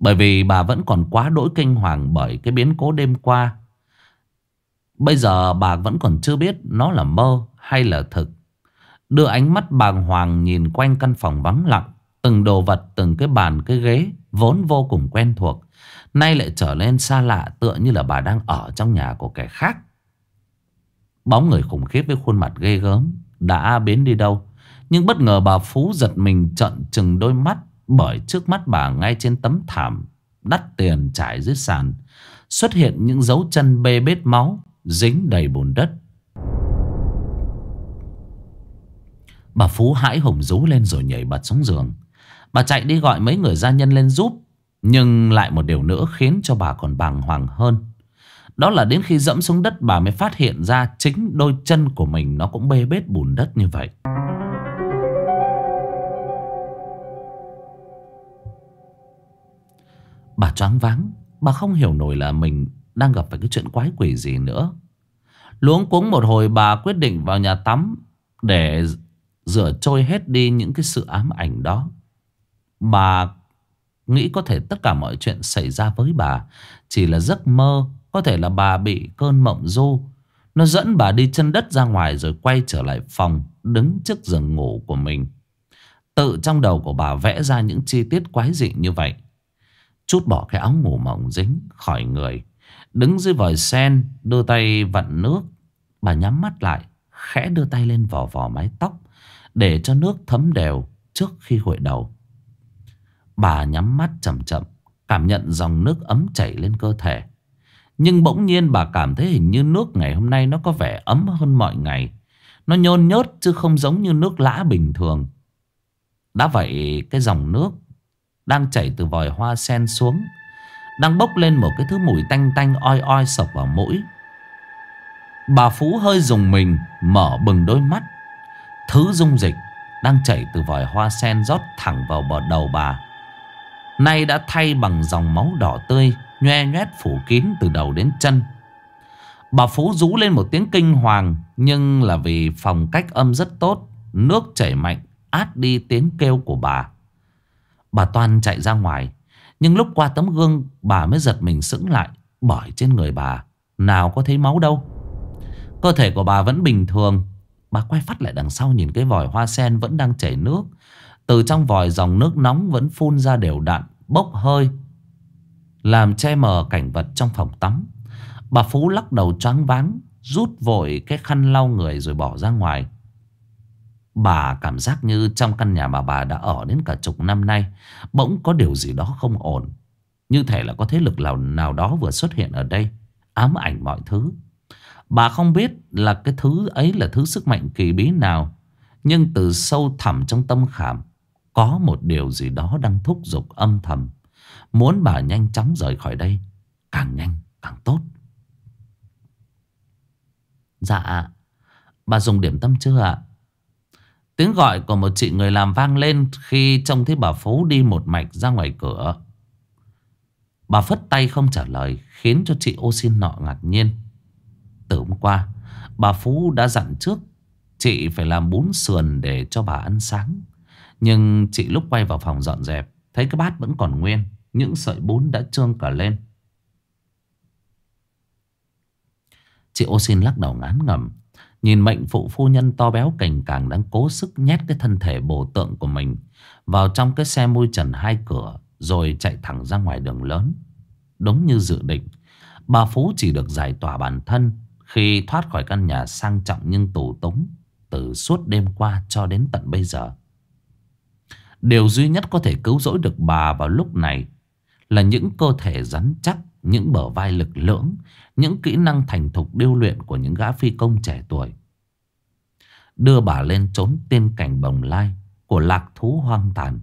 Bởi vì bà vẫn còn quá đỗi kinh hoàng bởi cái biến cố đêm qua. Bây giờ bà vẫn còn chưa biết nó là mơ hay là thực. Đưa ánh mắt bàng hoàng nhìn quanh căn phòng vắng lặng. Từng đồ vật, từng cái bàn, cái ghế vốn vô cùng quen thuộc. Nay lại trở nên xa lạ tựa như là bà đang ở trong nhà của kẻ khác. Bóng người khủng khiếp với khuôn mặt ghê gớm đã biến đi đâu. Nhưng bất ngờ bà Phú giật mình trợn trừng đôi mắt bởi trước mắt bà ngay trên tấm thảm Đắt tiền trải dưới sàn Xuất hiện những dấu chân bê bết máu Dính đầy bùn đất Bà Phú hãi hùng rú lên rồi nhảy bật xuống giường Bà chạy đi gọi mấy người gia nhân lên giúp Nhưng lại một điều nữa khiến cho bà còn bàng hoàng hơn Đó là đến khi dẫm xuống đất bà mới phát hiện ra chính đôi chân của mình nó cũng bê bết bùn đất như vậy Bà choáng váng Bà không hiểu nổi là mình đang gặp phải cái chuyện quái quỷ gì nữa Luống cuống một hồi bà quyết định vào nhà tắm Để rửa trôi hết đi những cái sự ám ảnh đó Bà nghĩ có thể tất cả mọi chuyện xảy ra với bà Chỉ là giấc mơ Có thể là bà bị cơn mộng du Nó dẫn bà đi chân đất ra ngoài rồi quay trở lại phòng Đứng trước giường ngủ của mình Tự trong đầu của bà vẽ ra những chi tiết quái dị như vậy Chút bỏ cái áo ngủ mỏng dính khỏi người Đứng dưới vòi sen Đưa tay vặn nước Bà nhắm mắt lại Khẽ đưa tay lên vò vò mái tóc Để cho nước thấm đều trước khi gội đầu Bà nhắm mắt chậm chậm Cảm nhận dòng nước ấm chảy lên cơ thể Nhưng bỗng nhiên bà cảm thấy hình như nước ngày hôm nay Nó có vẻ ấm hơn mọi ngày Nó nhôn nhốt chứ không giống như nước lã bình thường Đã vậy cái dòng nước đang chảy từ vòi hoa sen xuống Đang bốc lên một cái thứ mùi tanh tanh oi oi sộc vào mũi Bà Phú hơi dùng mình Mở bừng đôi mắt Thứ dung dịch Đang chảy từ vòi hoa sen rót thẳng vào bờ đầu bà Nay đã thay bằng dòng máu đỏ tươi Nhoe nhoét phủ kín từ đầu đến chân Bà Phú rú lên một tiếng kinh hoàng Nhưng là vì phòng cách âm rất tốt Nước chảy mạnh át đi tiếng kêu của bà Bà Toan chạy ra ngoài Nhưng lúc qua tấm gương Bà mới giật mình sững lại Bởi trên người bà Nào có thấy máu đâu Cơ thể của bà vẫn bình thường Bà quay phát lại đằng sau nhìn cái vòi hoa sen vẫn đang chảy nước Từ trong vòi dòng nước nóng vẫn phun ra đều đặn Bốc hơi Làm che mờ cảnh vật trong phòng tắm Bà Phú lắc đầu choáng váng Rút vội cái khăn lau người rồi bỏ ra ngoài Bà cảm giác như trong căn nhà mà bà đã ở đến cả chục năm nay Bỗng có điều gì đó không ổn Như thể là có thế lực nào, nào đó vừa xuất hiện ở đây Ám ảnh mọi thứ Bà không biết là cái thứ ấy là thứ sức mạnh kỳ bí nào Nhưng từ sâu thẳm trong tâm khảm Có một điều gì đó đang thúc giục âm thầm Muốn bà nhanh chóng rời khỏi đây Càng nhanh càng tốt Dạ Bà dùng điểm tâm chưa ạ? Tiếng gọi của một chị người làm vang lên khi trông thấy bà Phú đi một mạch ra ngoài cửa. Bà phất tay không trả lời khiến cho chị ô xin nọ ngạc nhiên. Từ hôm qua, bà Phú đã dặn trước chị phải làm bún sườn để cho bà ăn sáng. Nhưng chị lúc quay vào phòng dọn dẹp, thấy cái bát vẫn còn nguyên, những sợi bún đã trương cả lên. Chị ô xin lắc đầu ngán ngẩm Nhìn mệnh phụ phu nhân to béo cành càng đang cố sức nhét cái thân thể bồ tượng của mình vào trong cái xe môi trần hai cửa rồi chạy thẳng ra ngoài đường lớn. Đúng như dự định, bà Phú chỉ được giải tỏa bản thân khi thoát khỏi căn nhà sang trọng nhưng tù túng từ suốt đêm qua cho đến tận bây giờ. Điều duy nhất có thể cứu rỗi được bà vào lúc này là những cơ thể rắn chắc, những bờ vai lực lưỡng, những kỹ năng thành thục điêu luyện của những gã phi công trẻ tuổi. Đưa bà lên trốn tiên cảnh bồng lai của lạc thú hoang tàn.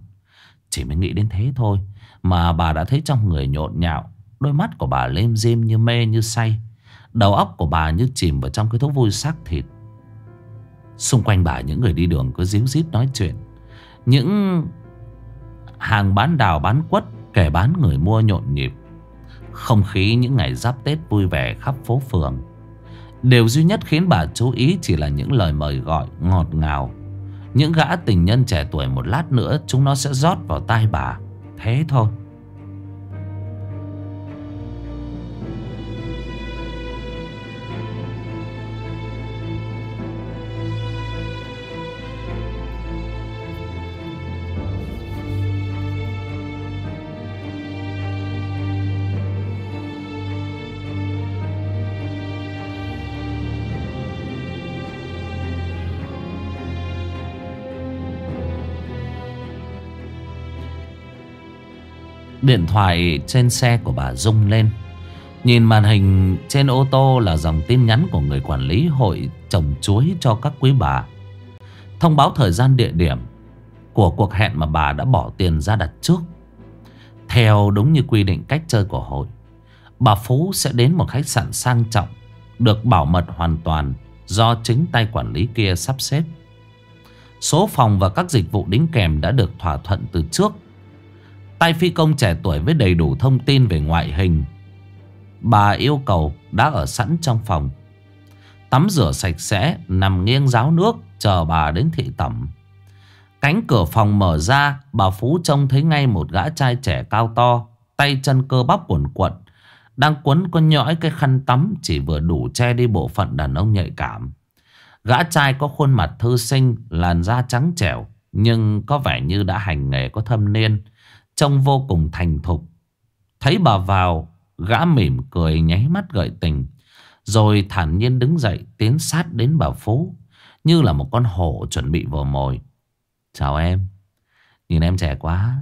Chỉ mới nghĩ đến thế thôi mà bà đã thấy trong người nhộn nhạo, đôi mắt của bà lên dim như mê như say, đầu óc của bà như chìm vào trong cái thú vui xác thịt. Xung quanh bà những người đi đường cứ díu dít nói chuyện. Những hàng bán đào bán quất kẻ bán người mua nhộn nhịp không khí những ngày giáp Tết vui vẻ khắp phố phường Điều duy nhất khiến bà chú ý chỉ là những lời mời gọi ngọt ngào Những gã tình nhân trẻ tuổi một lát nữa chúng nó sẽ rót vào tai bà Thế thôi Điện thoại trên xe của bà rung lên Nhìn màn hình trên ô tô là dòng tin nhắn của người quản lý hội trồng chuối cho các quý bà Thông báo thời gian địa điểm của cuộc hẹn mà bà đã bỏ tiền ra đặt trước Theo đúng như quy định cách chơi của hội Bà Phú sẽ đến một khách sạn sang trọng Được bảo mật hoàn toàn do chính tay quản lý kia sắp xếp Số phòng và các dịch vụ đính kèm đã được thỏa thuận từ trước Tay phi công trẻ tuổi với đầy đủ thông tin về ngoại hình Bà yêu cầu đã ở sẵn trong phòng Tắm rửa sạch sẽ Nằm nghiêng ráo nước Chờ bà đến thị tẩm Cánh cửa phòng mở ra Bà Phú trông thấy ngay một gã trai trẻ cao to Tay chân cơ bắp cuộn cuộn Đang quấn con nhõi cái khăn tắm Chỉ vừa đủ che đi bộ phận đàn ông nhạy cảm Gã trai có khuôn mặt thư sinh Làn da trắng trẻo Nhưng có vẻ như đã hành nghề có thâm niên Trông vô cùng thành thục Thấy bà vào Gã mỉm cười nháy mắt gợi tình Rồi thản nhiên đứng dậy Tiến sát đến bà Phú Như là một con hổ chuẩn bị vồ mồi Chào em Nhìn em trẻ quá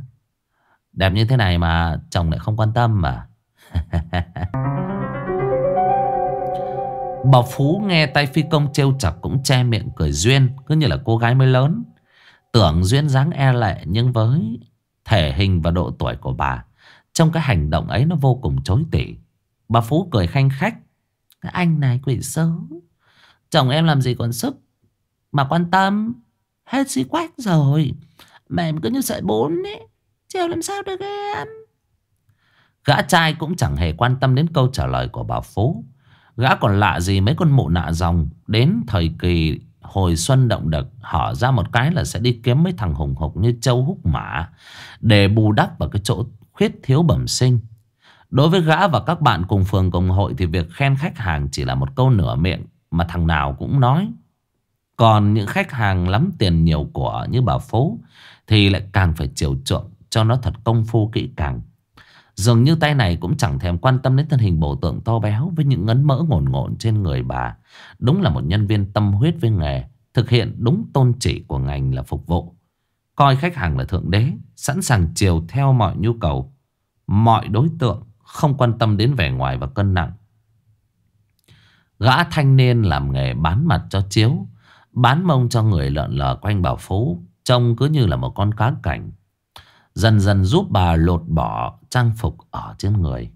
Đẹp như thế này mà chồng lại không quan tâm mà Bà Phú nghe tay phi công trêu chọc cũng che miệng cười duyên Cứ như là cô gái mới lớn Tưởng duyên dáng e lệ nhưng với thể hình và độ tuổi của bà. Trong cái hành động ấy nó vô cùng chối tỉ. Bà Phú cười khanh khách. Anh này quỷ sứ. Chồng em làm gì còn sức. Mà quan tâm. Hết xí quách rồi. em cứ như sợi bốn ấy. Chiều làm sao được em. Gã trai cũng chẳng hề quan tâm đến câu trả lời của bà Phú. Gã còn lạ gì mấy con mụ nạ dòng. Đến thời kỳ Hồi xuân động đực Họ ra một cái là sẽ đi kiếm mấy thằng hùng hục Như châu húc mã Để bù đắp vào cái chỗ khuyết thiếu bẩm sinh Đối với gã và các bạn cùng phường cùng hội Thì việc khen khách hàng chỉ là một câu nửa miệng Mà thằng nào cũng nói Còn những khách hàng lắm tiền nhiều của như bà Phố Thì lại càng phải chiều chuộng cho nó thật công phu kỹ càng Dường như tay này cũng chẳng thèm quan tâm đến thân hình bổ tượng to béo với những ngấn mỡ ngồn ngổn trên người bà. Đúng là một nhân viên tâm huyết với nghề, thực hiện đúng tôn chỉ của ngành là phục vụ. Coi khách hàng là thượng đế, sẵn sàng chiều theo mọi nhu cầu, mọi đối tượng, không quan tâm đến vẻ ngoài và cân nặng. Gã thanh niên làm nghề bán mặt cho chiếu, bán mông cho người lợn lờ quanh bảo phố, trông cứ như là một con cá cảnh dần dần giúp bà lột bỏ trang phục ở trên người.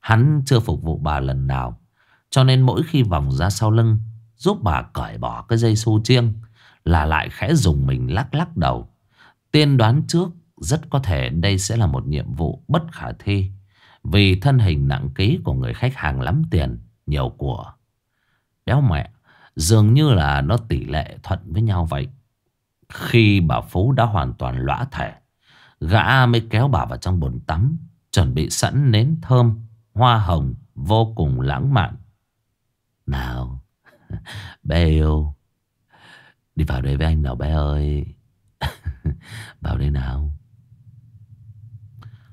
Hắn chưa phục vụ bà lần nào, cho nên mỗi khi vòng ra sau lưng, giúp bà cởi bỏ cái dây xu chiêng, là lại khẽ dùng mình lắc lắc đầu. Tiên đoán trước, rất có thể đây sẽ là một nhiệm vụ bất khả thi, vì thân hình nặng ký của người khách hàng lắm tiền, nhiều của. Đéo mẹ, dường như là nó tỷ lệ thuận với nhau vậy. Khi bà Phú đã hoàn toàn lõa thể Gã mới kéo bà vào trong bồn tắm Chuẩn bị sẵn nến thơm Hoa hồng vô cùng lãng mạn Nào Bé yêu Đi vào đây với anh nào bé ơi Vào đây nào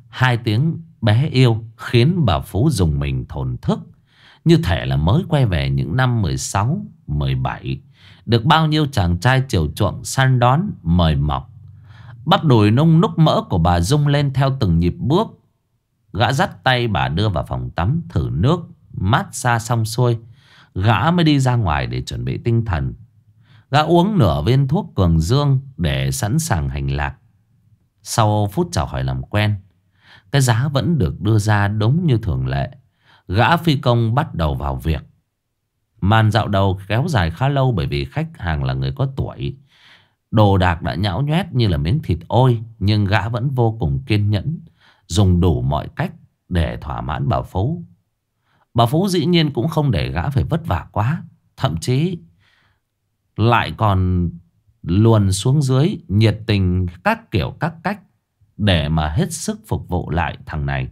Hai tiếng bé yêu Khiến bà Phú dùng mình thổn thức Như thể là mới quay về những năm 16, 17 Được bao nhiêu chàng trai chiều chuộng săn đón, mời mọc Bắp đùi nung núc mỡ của bà rung lên theo từng nhịp bước. Gã dắt tay bà đưa vào phòng tắm thử nước, mát xa xong xuôi. Gã mới đi ra ngoài để chuẩn bị tinh thần. Gã uống nửa viên thuốc cường dương để sẵn sàng hành lạc. Sau phút chào hỏi làm quen, cái giá vẫn được đưa ra đúng như thường lệ. Gã phi công bắt đầu vào việc. Màn dạo đầu kéo dài khá lâu bởi vì khách hàng là người có tuổi. Đồ đạc đã nhão nhét như là miếng thịt ôi Nhưng gã vẫn vô cùng kiên nhẫn Dùng đủ mọi cách để thỏa mãn bà Phú Bà Phú dĩ nhiên cũng không để gã phải vất vả quá Thậm chí lại còn luồn xuống dưới nhiệt tình các kiểu các cách để mà hết sức phục vụ lại thằng này.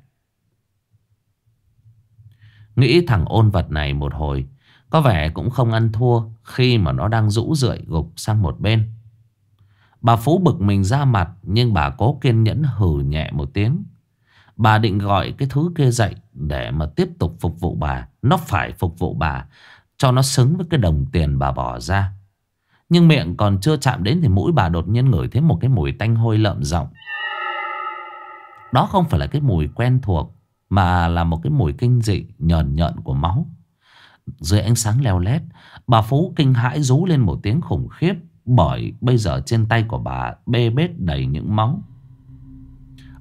Nghĩ thằng ôn vật này một hồi, có vẻ cũng không ăn thua khi mà nó đang rũ rượi gục sang một bên. Bà Phú bực mình ra mặt nhưng bà cố kiên nhẫn hừ nhẹ một tiếng. Bà định gọi cái thứ kia dậy để mà tiếp tục phục vụ bà. Nó phải phục vụ bà cho nó xứng với cái đồng tiền bà bỏ ra. Nhưng miệng còn chưa chạm đến thì mũi bà đột nhiên ngửi thấy một cái mùi tanh hôi lợm rộng. Đó không phải là cái mùi quen thuộc mà là một cái mùi kinh dị nhờn nhợn của máu. Dưới ánh sáng leo lét, bà Phú kinh hãi rú lên một tiếng khủng khiếp. Bởi bây giờ trên tay của bà bê bết đầy những máu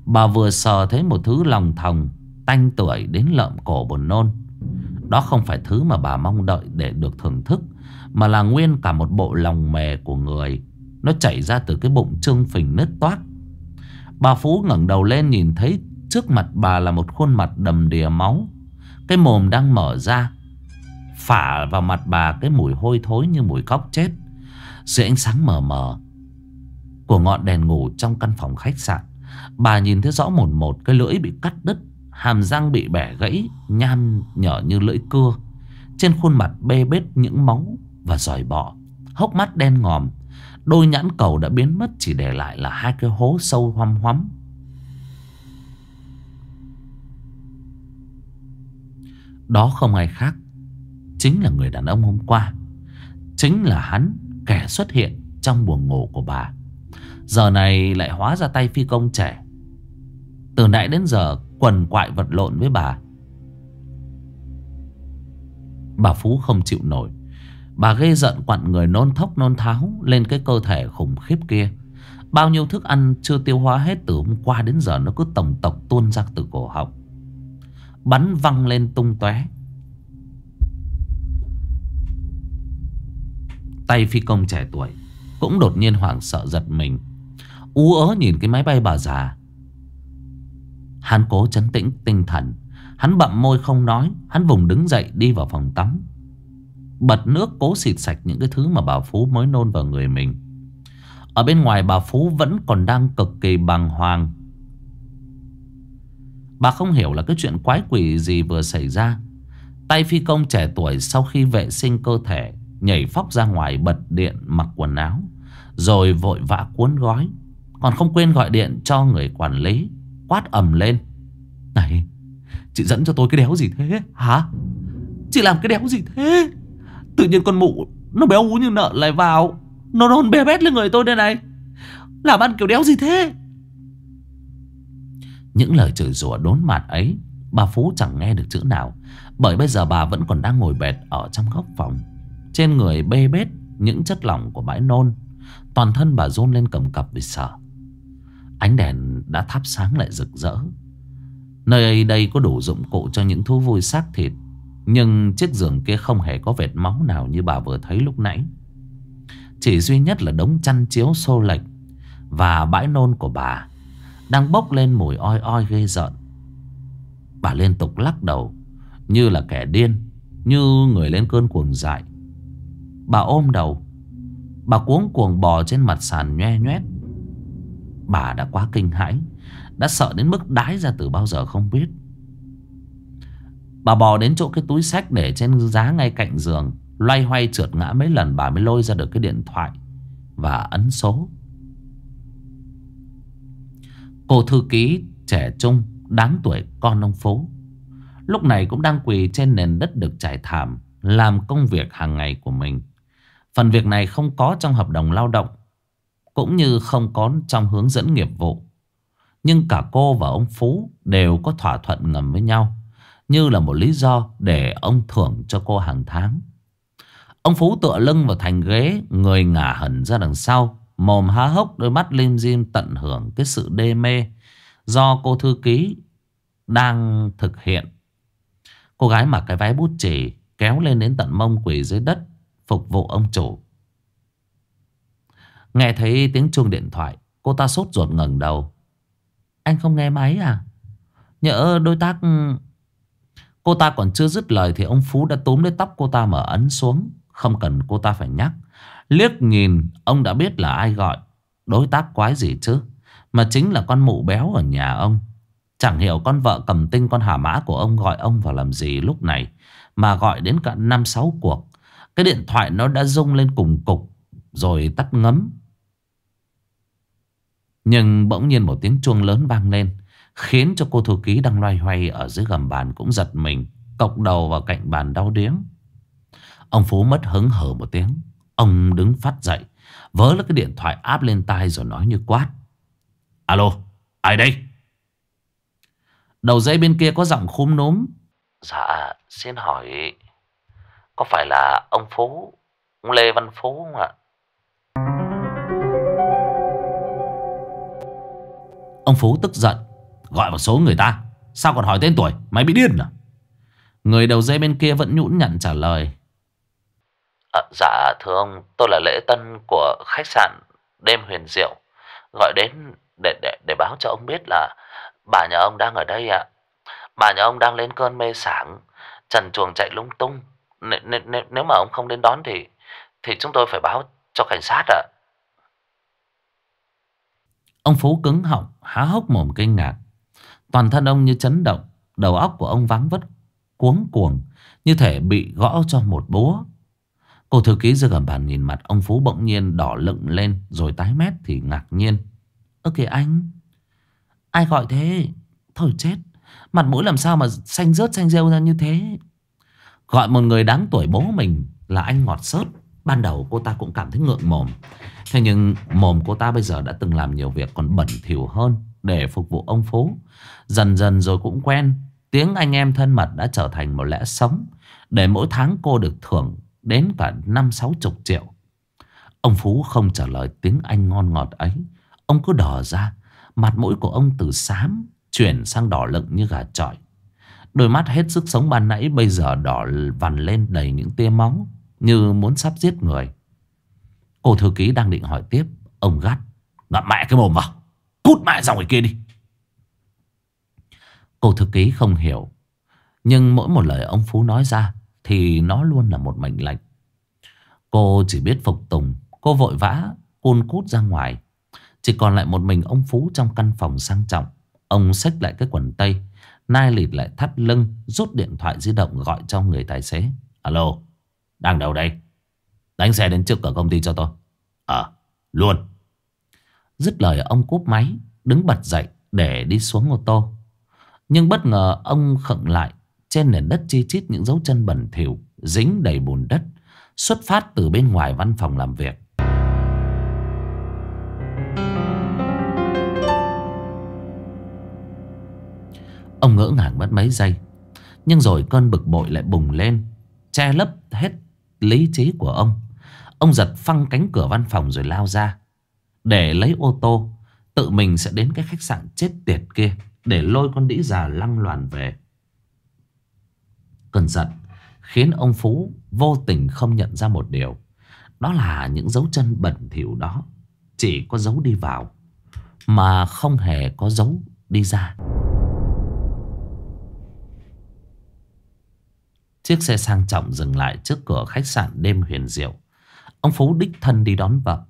Bà vừa sờ thấy một thứ lòng thòng Tanh tuổi đến lợm cổ buồn nôn Đó không phải thứ mà bà mong đợi để được thưởng thức Mà là nguyên cả một bộ lòng mề của người Nó chảy ra từ cái bụng trương phình nứt toát Bà Phú ngẩng đầu lên nhìn thấy Trước mặt bà là một khuôn mặt đầm đìa máu Cái mồm đang mở ra Phả vào mặt bà cái mùi hôi thối như mùi cóc chết dưới ánh sáng mờ mờ của ngọn đèn ngủ trong căn phòng khách sạn. Bà nhìn thấy rõ một một cái lưỡi bị cắt đứt, hàm răng bị bẻ gãy, nham nhở như lưỡi cưa. Trên khuôn mặt bê bết những máu và giòi bọ, hốc mắt đen ngòm. Đôi nhãn cầu đã biến mất chỉ để lại là hai cái hố sâu hoăm hoắm. Đó không ai khác Chính là người đàn ông hôm qua Chính là hắn kẻ xuất hiện trong buồng ngủ của bà. Giờ này lại hóa ra tay phi công trẻ. Từ nãy đến giờ quần quại vật lộn với bà. Bà Phú không chịu nổi. Bà ghê giận quặn người nôn thốc nôn tháo lên cái cơ thể khủng khiếp kia. Bao nhiêu thức ăn chưa tiêu hóa hết từ hôm qua đến giờ nó cứ tổng tộc tuôn ra từ cổ họng. Bắn văng lên tung tóe Tay phi công trẻ tuổi Cũng đột nhiên hoảng sợ giật mình Ú ớ nhìn cái máy bay bà già Hắn cố chấn tĩnh tinh thần Hắn bậm môi không nói Hắn vùng đứng dậy đi vào phòng tắm Bật nước cố xịt sạch những cái thứ mà bà Phú mới nôn vào người mình Ở bên ngoài bà Phú vẫn còn đang cực kỳ bàng hoàng Bà không hiểu là cái chuyện quái quỷ gì vừa xảy ra Tay phi công trẻ tuổi sau khi vệ sinh cơ thể Nhảy phóc ra ngoài bật điện mặc quần áo Rồi vội vã cuốn gói Còn không quên gọi điện cho người quản lý Quát ầm lên Này Chị dẫn cho tôi cái đéo gì thế Hả Chị làm cái đéo gì thế Tự nhiên con mụ Nó béo ú như nợ lại vào Nó đôn bê bét lên người tôi đây này Làm ăn kiểu đéo gì thế Những lời chửi rủa đốn mặt ấy Bà Phú chẳng nghe được chữ nào Bởi bây giờ bà vẫn còn đang ngồi bệt ở trong góc phòng trên người bê bết những chất lỏng của bãi nôn. Toàn thân bà run lên cầm cập vì sợ. Ánh đèn đã thắp sáng lại rực rỡ. Nơi ấy đây có đủ dụng cụ cho những thú vui xác thịt. Nhưng chiếc giường kia không hề có vệt máu nào như bà vừa thấy lúc nãy. Chỉ duy nhất là đống chăn chiếu xô lệch và bãi nôn của bà đang bốc lên mùi oi oi ghê giận. Bà liên tục lắc đầu như là kẻ điên, như người lên cơn cuồng dại. Bà ôm đầu Bà cuống cuồng bò trên mặt sàn nhoe nhoét Bà đã quá kinh hãi Đã sợ đến mức đái ra từ bao giờ không biết Bà bò đến chỗ cái túi sách để trên giá ngay cạnh giường Loay hoay trượt ngã mấy lần bà mới lôi ra được cái điện thoại Và ấn số Cô thư ký trẻ trung đáng tuổi con ông phố Lúc này cũng đang quỳ trên nền đất được trải thảm Làm công việc hàng ngày của mình Phần việc này không có trong hợp đồng lao động Cũng như không có trong hướng dẫn nghiệp vụ Nhưng cả cô và ông Phú đều có thỏa thuận ngầm với nhau Như là một lý do để ông thưởng cho cô hàng tháng Ông Phú tựa lưng vào thành ghế Người ngả hẳn ra đằng sau Mồm há hốc đôi mắt lim dim tận hưởng cái sự đê mê Do cô thư ký đang thực hiện Cô gái mặc cái váy bút chỉ kéo lên đến tận mông quỳ dưới đất Phục vụ ông chủ Nghe thấy tiếng chuông điện thoại Cô ta sốt ruột ngẩng đầu Anh không nghe máy à Nhỡ đối tác Cô ta còn chưa dứt lời Thì ông Phú đã túm lấy tóc cô ta mở ấn xuống Không cần cô ta phải nhắc Liếc nhìn ông đã biết là ai gọi Đối tác quái gì chứ Mà chính là con mụ béo ở nhà ông Chẳng hiểu con vợ cầm tinh con hà mã của ông gọi ông vào làm gì lúc này Mà gọi đến cả 5-6 cuộc cái điện thoại nó đã rung lên cùng cục Rồi tắt ngấm Nhưng bỗng nhiên một tiếng chuông lớn vang lên Khiến cho cô thư ký đang loay hoay Ở dưới gầm bàn cũng giật mình Cọc đầu vào cạnh bàn đau điếng Ông Phú mất hứng hở một tiếng Ông đứng phát dậy Vớ lấy cái điện thoại áp lên tai rồi nói như quát Alo, ai đây? Đầu dây bên kia có giọng khúm núm Dạ, xin hỏi có phải là ông Phú, ông Lê Văn Phú không ạ? Ông Phú tức giận, gọi vào số người ta. Sao còn hỏi tên tuổi, mày bị điên à? Người đầu dây bên kia vẫn nhũn nhận trả lời. À, dạ thưa ông, tôi là lễ tân của khách sạn đêm huyền diệu. Gọi đến để, để, để báo cho ông biết là bà nhà ông đang ở đây ạ. Bà nhà ông đang lên cơn mê sảng, trần chuồng chạy lung tung nếu mà ông không đến đón thì thì chúng tôi phải báo cho cảnh sát ạ. À. Ông Phú cứng họng, há hốc mồm kinh ngạc. Toàn thân ông như chấn động, đầu óc của ông vắng vất, cuống cuồng, như thể bị gõ cho một búa. Cô thư ký dưới gầm bàn nhìn mặt ông Phú bỗng nhiên đỏ lựng lên rồi tái mét thì ngạc nhiên. Ơ kìa anh, ai gọi thế? Thôi chết, mặt mũi làm sao mà xanh rớt xanh rêu ra như thế? Gọi một người đáng tuổi bố mình là anh ngọt sớt Ban đầu cô ta cũng cảm thấy ngượng mồm Thế nhưng mồm cô ta bây giờ đã từng làm nhiều việc còn bẩn thỉu hơn Để phục vụ ông Phú Dần dần rồi cũng quen Tiếng anh em thân mật đã trở thành một lẽ sống Để mỗi tháng cô được thưởng đến cả năm sáu chục triệu Ông Phú không trả lời tiếng Anh ngon ngọt ấy Ông cứ đỏ ra Mặt mũi của ông từ xám Chuyển sang đỏ lựng như gà trọi Đôi mắt hết sức sống ban nãy bây giờ đỏ vằn lên đầy những tia móng như muốn sắp giết người. Cô thư ký đang định hỏi tiếp. Ông gắt. Ngậm mẹ cái mồm vào. Cút mẹ ra ngoài kia đi. Cô thư ký không hiểu. Nhưng mỗi một lời ông Phú nói ra thì nó luôn là một mệnh lệnh. Cô chỉ biết phục tùng. Cô vội vã côn cút ra ngoài. Chỉ còn lại một mình ông Phú trong căn phòng sang trọng. Ông xách lại cái quần tây Nai lịt lại thắt lưng Rút điện thoại di động gọi cho người tài xế Alo Đang đâu đây Đánh xe đến trước cửa công ty cho tôi Ờ luôn Dứt lời ông cúp máy Đứng bật dậy để đi xuống ô tô Nhưng bất ngờ ông khựng lại Trên nền đất chi chít những dấu chân bẩn thỉu Dính đầy bùn đất Xuất phát từ bên ngoài văn phòng làm việc Ông ngỡ ngàng mất mấy giây Nhưng rồi cơn bực bội lại bùng lên Che lấp hết lý trí của ông Ông giật phăng cánh cửa văn phòng rồi lao ra Để lấy ô tô Tự mình sẽ đến cái khách sạn chết tiệt kia Để lôi con đĩ già lăng loàn về Cơn giận Khiến ông Phú vô tình không nhận ra một điều Đó là những dấu chân bẩn thỉu đó Chỉ có dấu đi vào Mà không hề có dấu đi ra Chiếc xe sang trọng dừng lại trước cửa khách sạn đêm huyền diệu. Ông Phú đích thân đi đón vợ.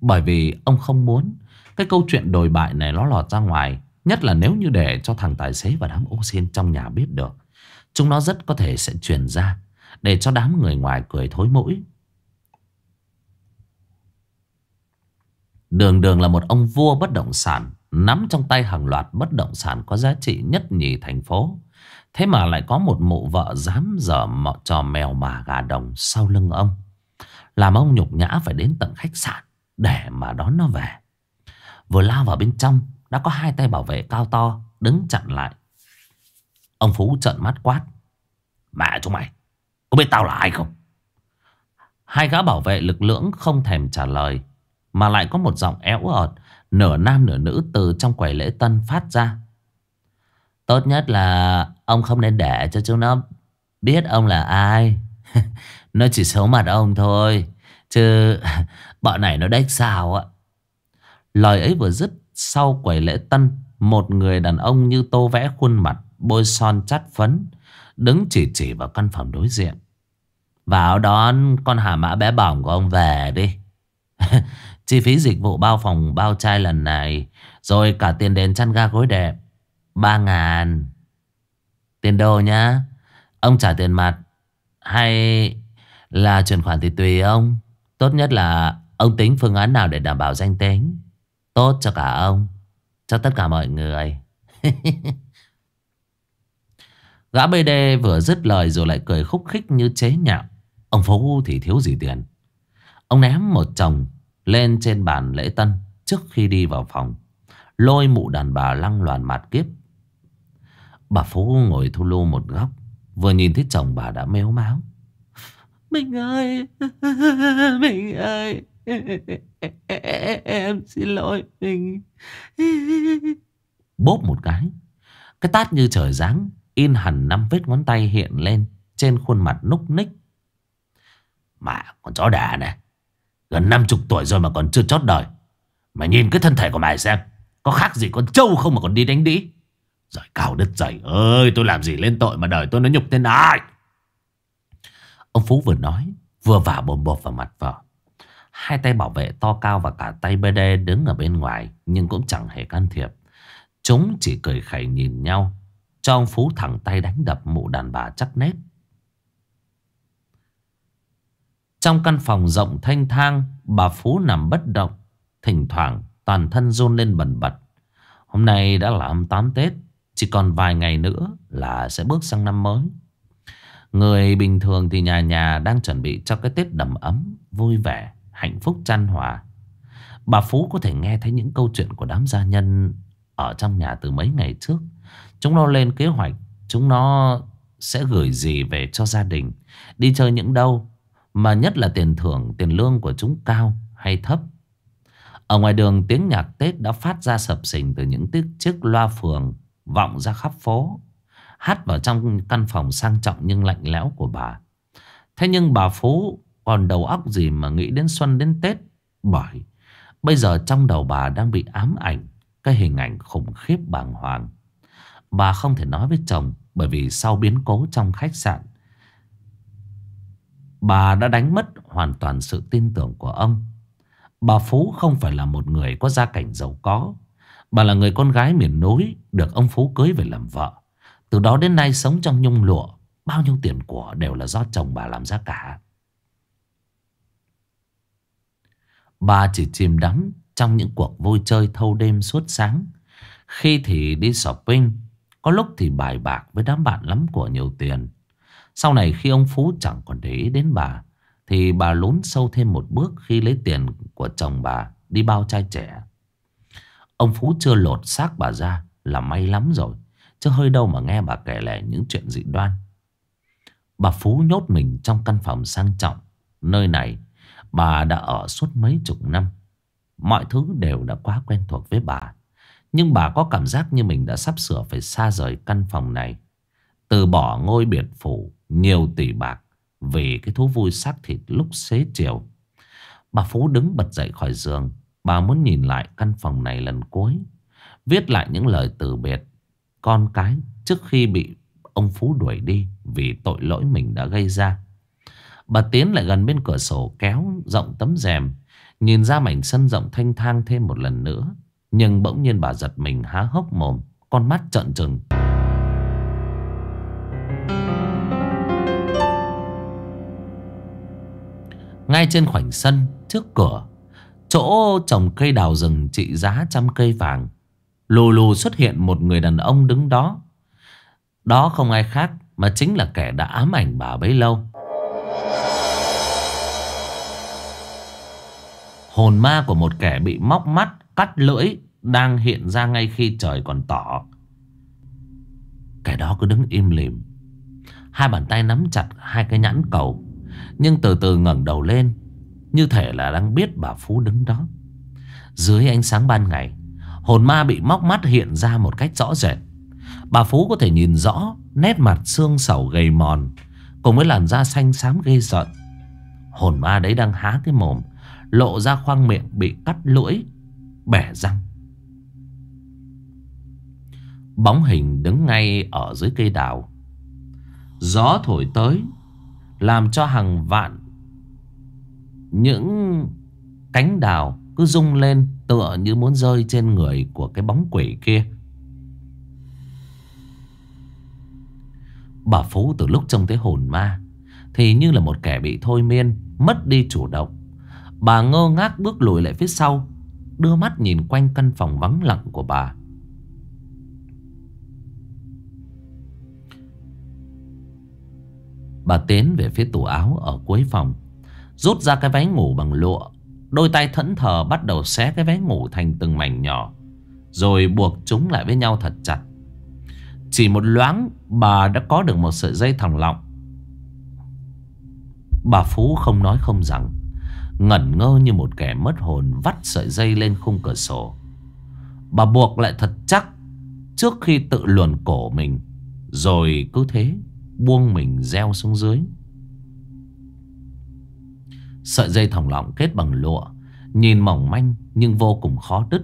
Bởi vì ông không muốn cái câu chuyện đồi bại này nó lọt ra ngoài. Nhất là nếu như để cho thằng tài xế và đám ô xin trong nhà biết được. Chúng nó rất có thể sẽ truyền ra để cho đám người ngoài cười thối mũi. Đường đường là một ông vua bất động sản Nắm trong tay hàng loạt bất động sản có giá trị nhất nhì thành phố Thế mà lại có một mụ vợ dám dở mọ trò mèo mà gà đồng sau lưng ông. Làm ông nhục nhã phải đến tận khách sạn để mà đón nó về. Vừa lao vào bên trong, đã có hai tay bảo vệ cao to đứng chặn lại. Ông Phú trợn mắt quát. Mẹ chúng mày, có biết tao là ai không? Hai gã bảo vệ lực lưỡng không thèm trả lời. Mà lại có một giọng éo ọt, nửa nam nửa nữ từ trong quầy lễ tân phát ra. Tốt nhất là Ông không nên để cho chúng nó biết ông là ai Nó chỉ xấu mặt ông thôi Chứ bọn này nó đếch sao ạ Lời ấy vừa dứt sau quầy lễ tân Một người đàn ông như tô vẽ khuôn mặt Bôi son chát phấn Đứng chỉ chỉ vào căn phòng đối diện Vào đón con hà mã bé bỏng của ông về đi Chi phí dịch vụ bao phòng bao chai lần này Rồi cả tiền đền chăn ga gối đẹp Ba ngàn Tiền đồ nhá Ông trả tiền mặt Hay là chuyển khoản thì tùy ông Tốt nhất là ông tính phương án nào để đảm bảo danh tính Tốt cho cả ông Cho tất cả mọi người Gã BD vừa dứt lời rồi lại cười khúc khích như chế nhạo Ông Phú thì thiếu gì tiền Ông ném một chồng lên trên bàn lễ tân trước khi đi vào phòng Lôi mụ đàn bà lăng loàn mặt kiếp Bà Phú ngồi thu lưu một góc Vừa nhìn thấy chồng bà đã méo máu Mình ơi Mình ơi Em xin lỗi Mình Bốp một cái Cái tát như trời giáng In hẳn năm vết ngón tay hiện lên Trên khuôn mặt núc ních Mà con chó đà này Gần 50 tuổi rồi mà còn chưa chót đời Mày nhìn cái thân thể của mày xem Có khác gì con trâu không mà còn đi đánh đĩ rồi cao đất dày ơi tôi làm gì lên tội mà đời tôi nó nhục tên ai Ông Phú vừa nói Vừa vả bồm bột vào mặt vợ Hai tay bảo vệ to cao và cả tay bê đê đứng ở bên ngoài Nhưng cũng chẳng hề can thiệp Chúng chỉ cười khẩy nhìn nhau Cho ông Phú thẳng tay đánh đập mụ đàn bà chắc nết Trong căn phòng rộng thanh thang Bà Phú nằm bất động Thỉnh thoảng toàn thân run lên bần bật Hôm nay đã là 28 Tết chỉ còn vài ngày nữa là sẽ bước sang năm mới. Người bình thường thì nhà nhà đang chuẩn bị cho cái Tết đầm ấm, vui vẻ, hạnh phúc chăn hòa. Bà Phú có thể nghe thấy những câu chuyện của đám gia nhân ở trong nhà từ mấy ngày trước. Chúng nó lên kế hoạch, chúng nó sẽ gửi gì về cho gia đình, đi chơi những đâu, mà nhất là tiền thưởng, tiền lương của chúng cao hay thấp. Ở ngoài đường tiếng nhạc Tết đã phát ra sập sình từ những tiết chiếc loa phường vọng ra khắp phố, hát vào trong căn phòng sang trọng nhưng lạnh lẽo của bà. Thế nhưng bà Phú còn đầu óc gì mà nghĩ đến xuân đến Tết bởi bây giờ trong đầu bà đang bị ám ảnh cái hình ảnh khủng khiếp bàng hoàng. Bà không thể nói với chồng bởi vì sau biến cố trong khách sạn bà đã đánh mất hoàn toàn sự tin tưởng của ông. Bà Phú không phải là một người có gia cảnh giàu có Bà là người con gái miền núi Được ông Phú cưới về làm vợ Từ đó đến nay sống trong nhung lụa Bao nhiêu tiền của đều là do chồng bà làm ra cả Bà chỉ chìm đắm trong những cuộc vui chơi thâu đêm suốt sáng Khi thì đi shopping Có lúc thì bài bạc với đám bạn lắm của nhiều tiền Sau này khi ông Phú chẳng còn để ý đến bà Thì bà lún sâu thêm một bước khi lấy tiền của chồng bà đi bao trai trẻ Ông Phú chưa lột xác bà ra là may lắm rồi. Chứ hơi đâu mà nghe bà kể lể những chuyện dị đoan. Bà Phú nhốt mình trong căn phòng sang trọng. Nơi này bà đã ở suốt mấy chục năm. Mọi thứ đều đã quá quen thuộc với bà. Nhưng bà có cảm giác như mình đã sắp sửa phải xa rời căn phòng này. Từ bỏ ngôi biệt phủ nhiều tỷ bạc vì cái thú vui xác thịt lúc xế chiều. Bà Phú đứng bật dậy khỏi giường Bà muốn nhìn lại căn phòng này lần cuối Viết lại những lời từ biệt Con cái trước khi bị ông Phú đuổi đi Vì tội lỗi mình đã gây ra Bà tiến lại gần bên cửa sổ kéo rộng tấm rèm Nhìn ra mảnh sân rộng thanh thang thêm một lần nữa Nhưng bỗng nhiên bà giật mình há hốc mồm Con mắt trợn trừng Ngay trên khoảnh sân trước cửa Chỗ trồng cây đào rừng trị giá trăm cây vàng Lù lù xuất hiện một người đàn ông đứng đó Đó không ai khác Mà chính là kẻ đã ám ảnh bà bấy lâu Hồn ma của một kẻ bị móc mắt Cắt lưỡi Đang hiện ra ngay khi trời còn tỏ Kẻ đó cứ đứng im lìm Hai bàn tay nắm chặt hai cái nhãn cầu Nhưng từ từ ngẩng đầu lên như thể là đang biết bà Phú đứng đó Dưới ánh sáng ban ngày Hồn ma bị móc mắt hiện ra một cách rõ rệt Bà Phú có thể nhìn rõ Nét mặt xương sầu gầy mòn Cùng với làn da xanh xám ghê giận Hồn ma đấy đang há cái mồm Lộ ra khoang miệng bị cắt lưỡi Bẻ răng Bóng hình đứng ngay ở dưới cây đào Gió thổi tới Làm cho hàng vạn những cánh đào cứ rung lên tựa như muốn rơi trên người của cái bóng quỷ kia. Bà Phú từ lúc trông thấy hồn ma thì như là một kẻ bị thôi miên, mất đi chủ động. Bà ngơ ngác bước lùi lại phía sau, đưa mắt nhìn quanh căn phòng vắng lặng của bà. Bà tiến về phía tủ áo ở cuối phòng Rút ra cái váy ngủ bằng lụa Đôi tay thẫn thờ bắt đầu xé cái váy ngủ thành từng mảnh nhỏ Rồi buộc chúng lại với nhau thật chặt Chỉ một loáng bà đã có được một sợi dây thòng lọng Bà Phú không nói không rằng Ngẩn ngơ như một kẻ mất hồn vắt sợi dây lên khung cửa sổ Bà buộc lại thật chắc Trước khi tự luồn cổ mình Rồi cứ thế buông mình reo xuống dưới Sợi dây thòng lọng kết bằng lụa Nhìn mỏng manh nhưng vô cùng khó đứt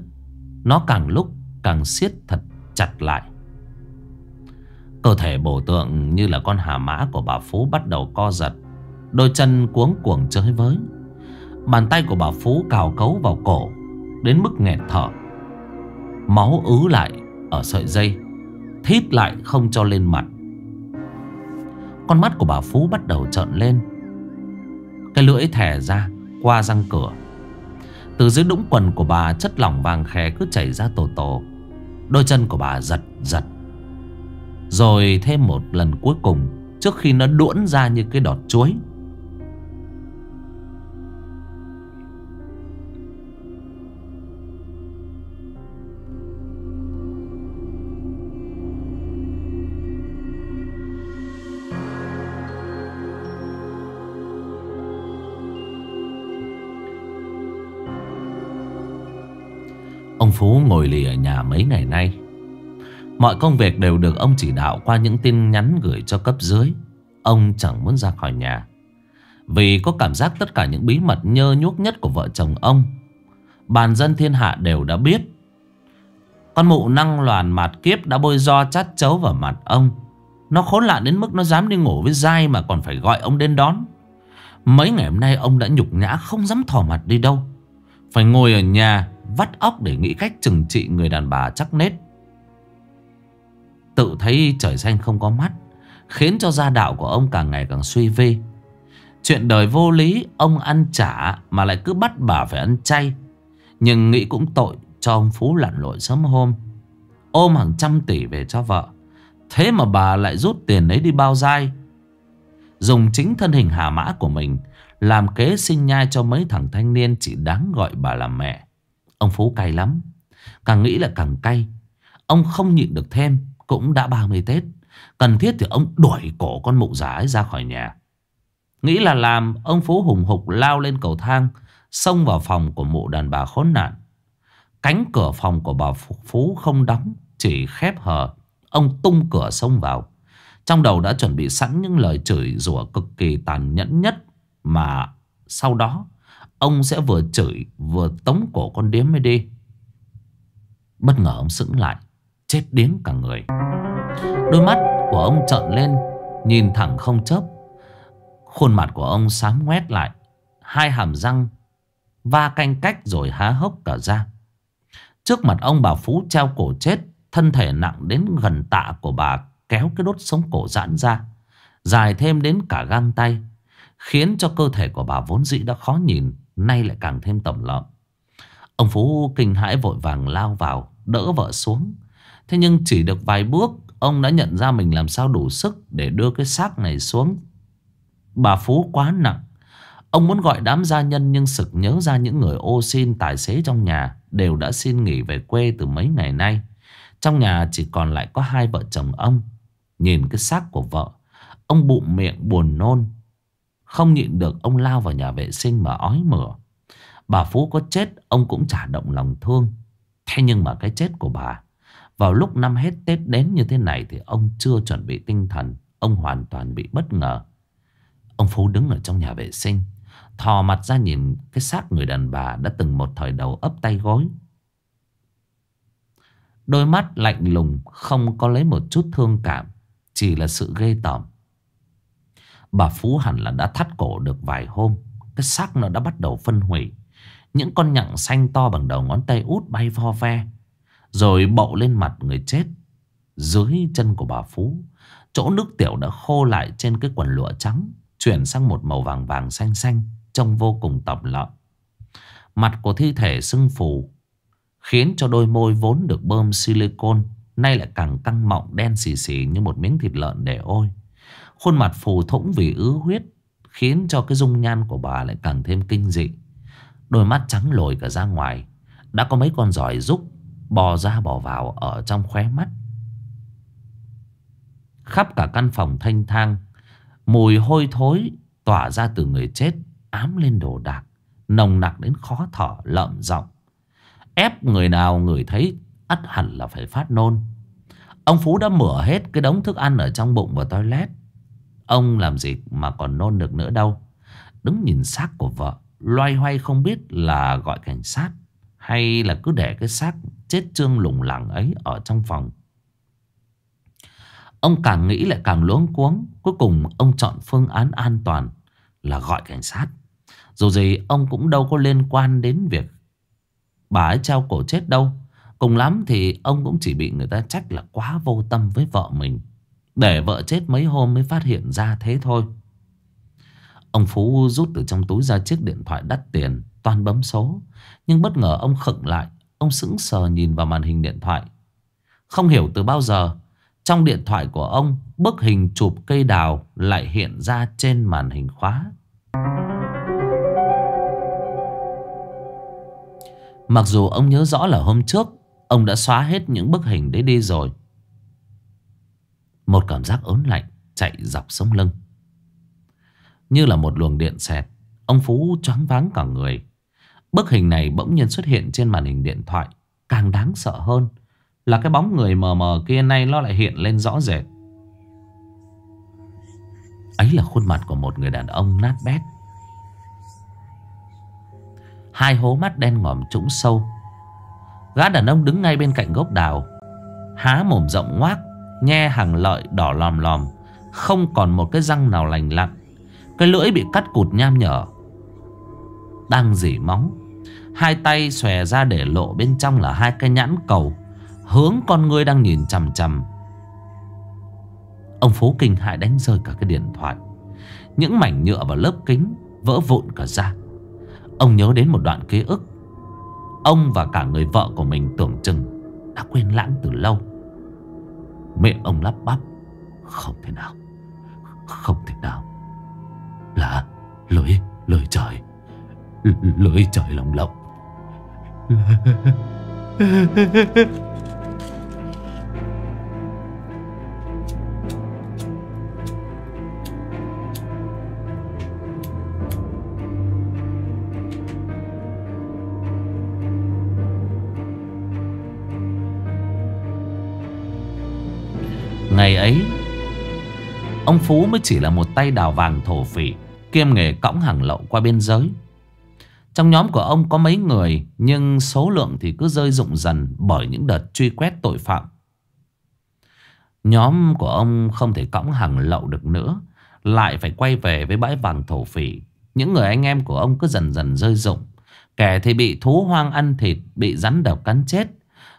Nó càng lúc càng siết thật chặt lại Cơ thể bổ tượng như là con hà mã của bà Phú bắt đầu co giật Đôi chân cuống cuồng chơi với Bàn tay của bà Phú cào cấu vào cổ Đến mức nghẹt thở Máu ứ lại ở sợi dây Thít lại không cho lên mặt Con mắt của bà Phú bắt đầu trợn lên cái lưỡi thẻ ra qua răng cửa Từ dưới đũng quần của bà chất lỏng vàng khè cứ chảy ra tổ tổ Đôi chân của bà giật giật Rồi thêm một lần cuối cùng Trước khi nó đuỗn ra như cái đọt chuối Ông Phú ngồi lì ở nhà mấy ngày nay Mọi công việc đều được ông chỉ đạo qua những tin nhắn gửi cho cấp dưới Ông chẳng muốn ra khỏi nhà Vì có cảm giác tất cả những bí mật nhơ nhuốc nhất của vợ chồng ông Bàn dân thiên hạ đều đã biết Con mụ năng loàn mạt kiếp đã bôi do chát chấu vào mặt ông Nó khốn nạn đến mức nó dám đi ngủ với dai mà còn phải gọi ông đến đón Mấy ngày hôm nay ông đã nhục nhã không dám thò mặt đi đâu Phải ngồi ở nhà vắt óc để nghĩ cách trừng trị người đàn bà chắc nết. Tự thấy trời xanh không có mắt, khiến cho gia đạo của ông càng ngày càng suy vê. Chuyện đời vô lý, ông ăn trả mà lại cứ bắt bà phải ăn chay. Nhưng nghĩ cũng tội cho ông Phú lặn lội sớm hôm. Ôm hàng trăm tỷ về cho vợ. Thế mà bà lại rút tiền ấy đi bao dai. Dùng chính thân hình hà mã của mình làm kế sinh nhai cho mấy thằng thanh niên chỉ đáng gọi bà là mẹ. Ông Phú cay lắm Càng nghĩ là càng cay Ông không nhịn được thêm Cũng đã 30 Tết Cần thiết thì ông đuổi cổ con mụ giả ấy ra khỏi nhà Nghĩ là làm Ông Phú hùng hục lao lên cầu thang Xông vào phòng của mụ đàn bà khốn nạn Cánh cửa phòng của bà Phú không đóng Chỉ khép hờ Ông tung cửa xông vào Trong đầu đã chuẩn bị sẵn những lời chửi rủa cực kỳ tàn nhẫn nhất Mà sau đó Ông sẽ vừa chửi vừa tống cổ con điếm mới đi Bất ngờ ông sững lại Chết điếng cả người Đôi mắt của ông trợn lên Nhìn thẳng không chớp Khuôn mặt của ông xám ngoét lại Hai hàm răng Va canh cách rồi há hốc cả ra Trước mặt ông bà Phú treo cổ chết Thân thể nặng đến gần tạ của bà Kéo cái đốt sống cổ giãn ra Dài thêm đến cả găng tay Khiến cho cơ thể của bà vốn dĩ đã khó nhìn nay lại càng thêm tẩm lợm. Ông Phú kinh hãi vội vàng lao vào, đỡ vợ xuống. Thế nhưng chỉ được vài bước, ông đã nhận ra mình làm sao đủ sức để đưa cái xác này xuống. Bà Phú quá nặng. Ông muốn gọi đám gia nhân nhưng sực nhớ ra những người ô xin tài xế trong nhà đều đã xin nghỉ về quê từ mấy ngày nay. Trong nhà chỉ còn lại có hai vợ chồng ông. Nhìn cái xác của vợ, ông bụng miệng buồn nôn không nhịn được ông lao vào nhà vệ sinh mà ói mửa. Bà Phú có chết ông cũng chả động lòng thương. Thế nhưng mà cái chết của bà vào lúc năm hết Tết đến như thế này thì ông chưa chuẩn bị tinh thần. Ông hoàn toàn bị bất ngờ. Ông Phú đứng ở trong nhà vệ sinh. Thò mặt ra nhìn cái xác người đàn bà đã từng một thời đầu ấp tay gối. Đôi mắt lạnh lùng không có lấy một chút thương cảm. Chỉ là sự ghê tởm Bà Phú hẳn là đã thắt cổ được vài hôm Cái xác nó đã bắt đầu phân hủy Những con nhặng xanh to bằng đầu ngón tay út bay vo ve Rồi bậu lên mặt người chết Dưới chân của bà Phú Chỗ nước tiểu đã khô lại trên cái quần lụa trắng Chuyển sang một màu vàng vàng xanh xanh Trông vô cùng tọc lợn Mặt của thi thể sưng phù Khiến cho đôi môi vốn được bơm silicone Nay lại càng căng mọng đen xì xì như một miếng thịt lợn để ôi Khuôn mặt phù thũng vì ứ huyết Khiến cho cái dung nhan của bà lại càng thêm kinh dị Đôi mắt trắng lồi cả ra ngoài Đã có mấy con giỏi rúc Bò ra bò vào ở trong khóe mắt Khắp cả căn phòng thanh thang Mùi hôi thối tỏa ra từ người chết Ám lên đồ đạc Nồng nặc đến khó thở lợm giọng Ép người nào người thấy ắt hẳn là phải phát nôn Ông Phú đã mửa hết cái đống thức ăn ở trong bụng và toilet Ông làm gì mà còn nôn được nữa đâu Đứng nhìn xác của vợ Loay hoay không biết là gọi cảnh sát Hay là cứ để cái xác chết trương lủng lẳng ấy ở trong phòng Ông càng nghĩ lại càng luống cuống Cuối cùng ông chọn phương án an toàn Là gọi cảnh sát Dù gì ông cũng đâu có liên quan đến việc Bà ấy treo cổ chết đâu Cùng lắm thì ông cũng chỉ bị người ta trách là quá vô tâm với vợ mình để vợ chết mấy hôm mới phát hiện ra thế thôi Ông Phú rút từ trong túi ra chiếc điện thoại đắt tiền Toàn bấm số Nhưng bất ngờ ông khựng lại Ông sững sờ nhìn vào màn hình điện thoại Không hiểu từ bao giờ Trong điện thoại của ông Bức hình chụp cây đào Lại hiện ra trên màn hình khóa Mặc dù ông nhớ rõ là hôm trước Ông đã xóa hết những bức hình đấy đi rồi một cảm giác ớn lạnh chạy dọc sống lưng. Như là một luồng điện xẹt, ông Phú choáng váng cả người. Bức hình này bỗng nhiên xuất hiện trên màn hình điện thoại. Càng đáng sợ hơn là cái bóng người mờ mờ kia nay nó lại hiện lên rõ rệt. Ấy là khuôn mặt của một người đàn ông nát bét. Hai hố mắt đen ngòm trũng sâu. Gã đàn ông đứng ngay bên cạnh gốc đào. Há mồm rộng ngoác Nhe hàng lợi đỏ lòm lòm Không còn một cái răng nào lành lặn Cái lưỡi bị cắt cụt nham nhở Đang dỉ móng Hai tay xòe ra để lộ bên trong là hai cái nhãn cầu Hướng con ngươi đang nhìn chằm chằm Ông Phú kinh hại đánh rơi cả cái điện thoại Những mảnh nhựa và lớp kính Vỡ vụn cả ra Ông nhớ đến một đoạn ký ức Ông và cả người vợ của mình tưởng chừng Đã quên lãng từ lâu Mấy ông lắp bắp Không thể nào Không thể nào Là lưỡi lưỡi trời Lưỡi trời lồng lộng Ông Phú mới chỉ là một tay đào vàng thổ phỉ Kiêm nghề cõng hàng lậu qua biên giới Trong nhóm của ông có mấy người Nhưng số lượng thì cứ rơi rụng dần Bởi những đợt truy quét tội phạm Nhóm của ông không thể cõng hàng lậu được nữa Lại phải quay về với bãi vàng thổ phỉ Những người anh em của ông cứ dần dần rơi rụng Kẻ thì bị thú hoang ăn thịt Bị rắn độc cắn chết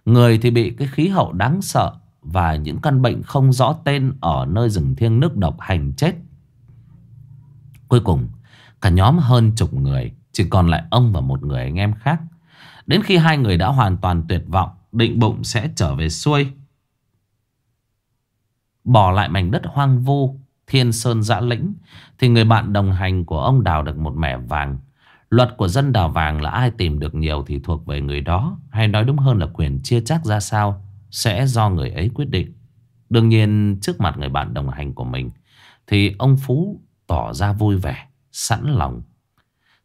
Người thì bị cái khí hậu đáng sợ và những căn bệnh không rõ tên ở nơi rừng thiêng nước độc hành chết. Cuối cùng, cả nhóm hơn chục người, chỉ còn lại ông và một người anh em khác. Đến khi hai người đã hoàn toàn tuyệt vọng, định bụng sẽ trở về xuôi. Bỏ lại mảnh đất hoang vu, thiên sơn dã lĩnh, thì người bạn đồng hành của ông đào được một mẻ vàng. Luật của dân đào vàng là ai tìm được nhiều thì thuộc về người đó, hay nói đúng hơn là quyền chia chác ra sao sẽ do người ấy quyết định. Đương nhiên trước mặt người bạn đồng hành của mình thì ông Phú tỏ ra vui vẻ, sẵn lòng,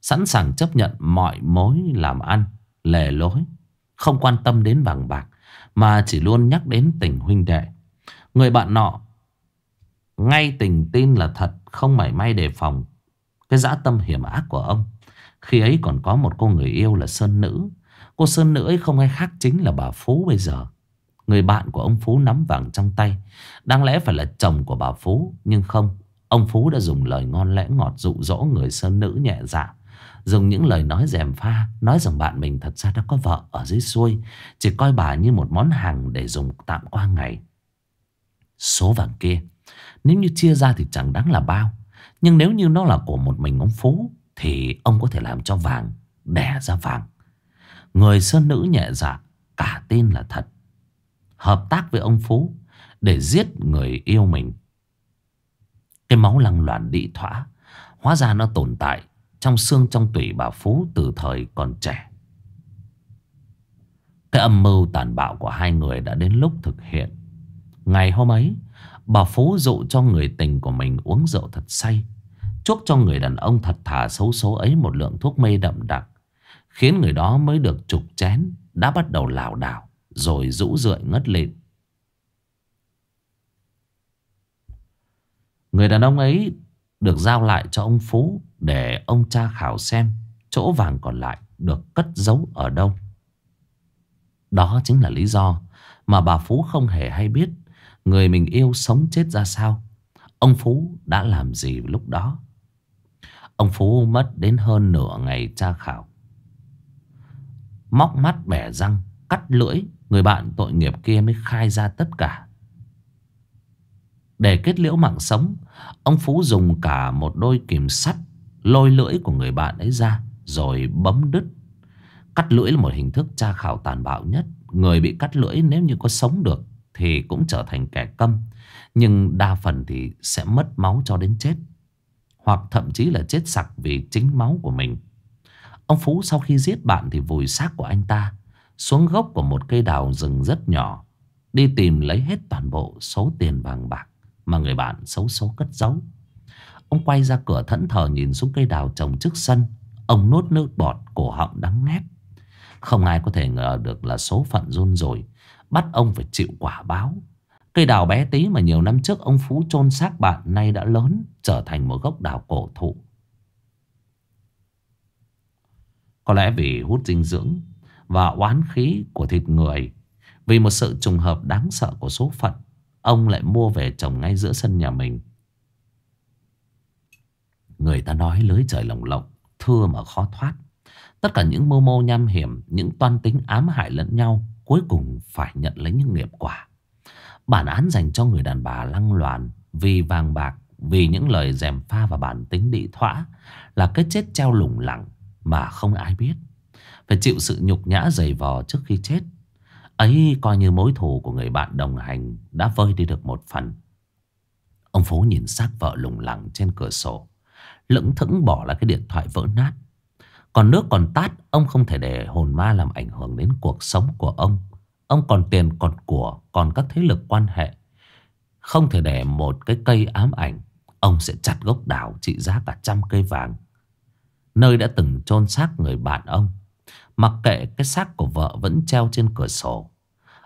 sẵn sàng chấp nhận mọi mối làm ăn, lề lối, không quan tâm đến bằng bạc mà chỉ luôn nhắc đến tình huynh đệ. Người bạn nọ ngay tình tin là thật không mảy may đề phòng cái dã tâm hiểm ác của ông. Khi ấy còn có một cô người yêu là Sơn Nữ. Cô Sơn Nữ ấy không ai khác chính là bà Phú bây giờ. Người bạn của ông Phú nắm vàng trong tay Đáng lẽ phải là chồng của bà Phú Nhưng không Ông Phú đã dùng lời ngon lẽ ngọt dụ dỗ người sơn nữ nhẹ dạ Dùng những lời nói dèm pha Nói rằng bạn mình thật ra đã có vợ ở dưới xuôi Chỉ coi bà như một món hàng để dùng tạm qua ngày Số vàng kia Nếu như chia ra thì chẳng đáng là bao Nhưng nếu như nó là của một mình ông Phú Thì ông có thể làm cho vàng Đẻ ra vàng Người sơn nữ nhẹ dạ Cả tin là thật hợp tác với ông Phú để giết người yêu mình. Cái máu lăng loạn đĩ thỏa, hóa ra nó tồn tại trong xương trong tủy bà Phú từ thời còn trẻ. Cái âm mưu tàn bạo của hai người đã đến lúc thực hiện. Ngày hôm ấy, bà Phú dụ cho người tình của mình uống rượu thật say, chuốc cho người đàn ông thật thà xấu số ấy một lượng thuốc mê đậm đặc, khiến người đó mới được trục chén đã bắt đầu lảo đảo. Rồi rũ rượi ngất lịm Người đàn ông ấy được giao lại cho ông Phú để ông tra khảo xem chỗ vàng còn lại được cất giấu ở đâu. Đó chính là lý do mà bà Phú không hề hay biết người mình yêu sống chết ra sao. Ông Phú đã làm gì lúc đó? Ông Phú mất đến hơn nửa ngày tra khảo. Móc mắt bẻ răng, cắt lưỡi Người bạn tội nghiệp kia mới khai ra tất cả Để kết liễu mạng sống Ông Phú dùng cả một đôi kìm sắt Lôi lưỡi của người bạn ấy ra Rồi bấm đứt Cắt lưỡi là một hình thức tra khảo tàn bạo nhất Người bị cắt lưỡi nếu như có sống được Thì cũng trở thành kẻ câm Nhưng đa phần thì sẽ mất máu cho đến chết Hoặc thậm chí là chết sặc vì chính máu của mình Ông Phú sau khi giết bạn thì vùi xác của anh ta xuống gốc của một cây đào rừng rất nhỏ, đi tìm lấy hết toàn bộ số tiền vàng bạc mà người bạn xấu số cất giấu. Ông quay ra cửa thẫn thờ nhìn xuống cây đào trồng trước sân, ông nuốt nước bọt cổ họng đắng ngắt. Không ai có thể ngờ được là số phận run rồi, bắt ông phải chịu quả báo. Cây đào bé tí mà nhiều năm trước ông Phú chôn xác bạn nay đã lớn, trở thành một gốc đào cổ thụ. Có lẽ vì hút dinh dưỡng và oán khí của thịt người. Vì một sự trùng hợp đáng sợ của số phận, ông lại mua về trồng ngay giữa sân nhà mình. Người ta nói lưới trời lồng lộng, thưa mà khó thoát. Tất cả những mô mô nham hiểm, những toan tính ám hại lẫn nhau, cuối cùng phải nhận lấy những nghiệp quả. Bản án dành cho người đàn bà lăng loàn vì vàng bạc, vì những lời dèm pha và bản tính đị thoã là cái chết treo lủng lẳng mà không ai biết. Phải chịu sự nhục nhã dày vò trước khi chết Ấy coi như mối thù của người bạn đồng hành Đã vơi đi được một phần Ông Phú nhìn xác vợ lủng lẳng trên cửa sổ Lững thững bỏ lại cái điện thoại vỡ nát Còn nước còn tát Ông không thể để hồn ma làm ảnh hưởng đến cuộc sống của ông Ông còn tiền còn của Còn các thế lực quan hệ Không thể để một cái cây ám ảnh Ông sẽ chặt gốc đảo trị giá cả trăm cây vàng Nơi đã từng chôn xác người bạn ông Mặc kệ cái xác của vợ vẫn treo trên cửa sổ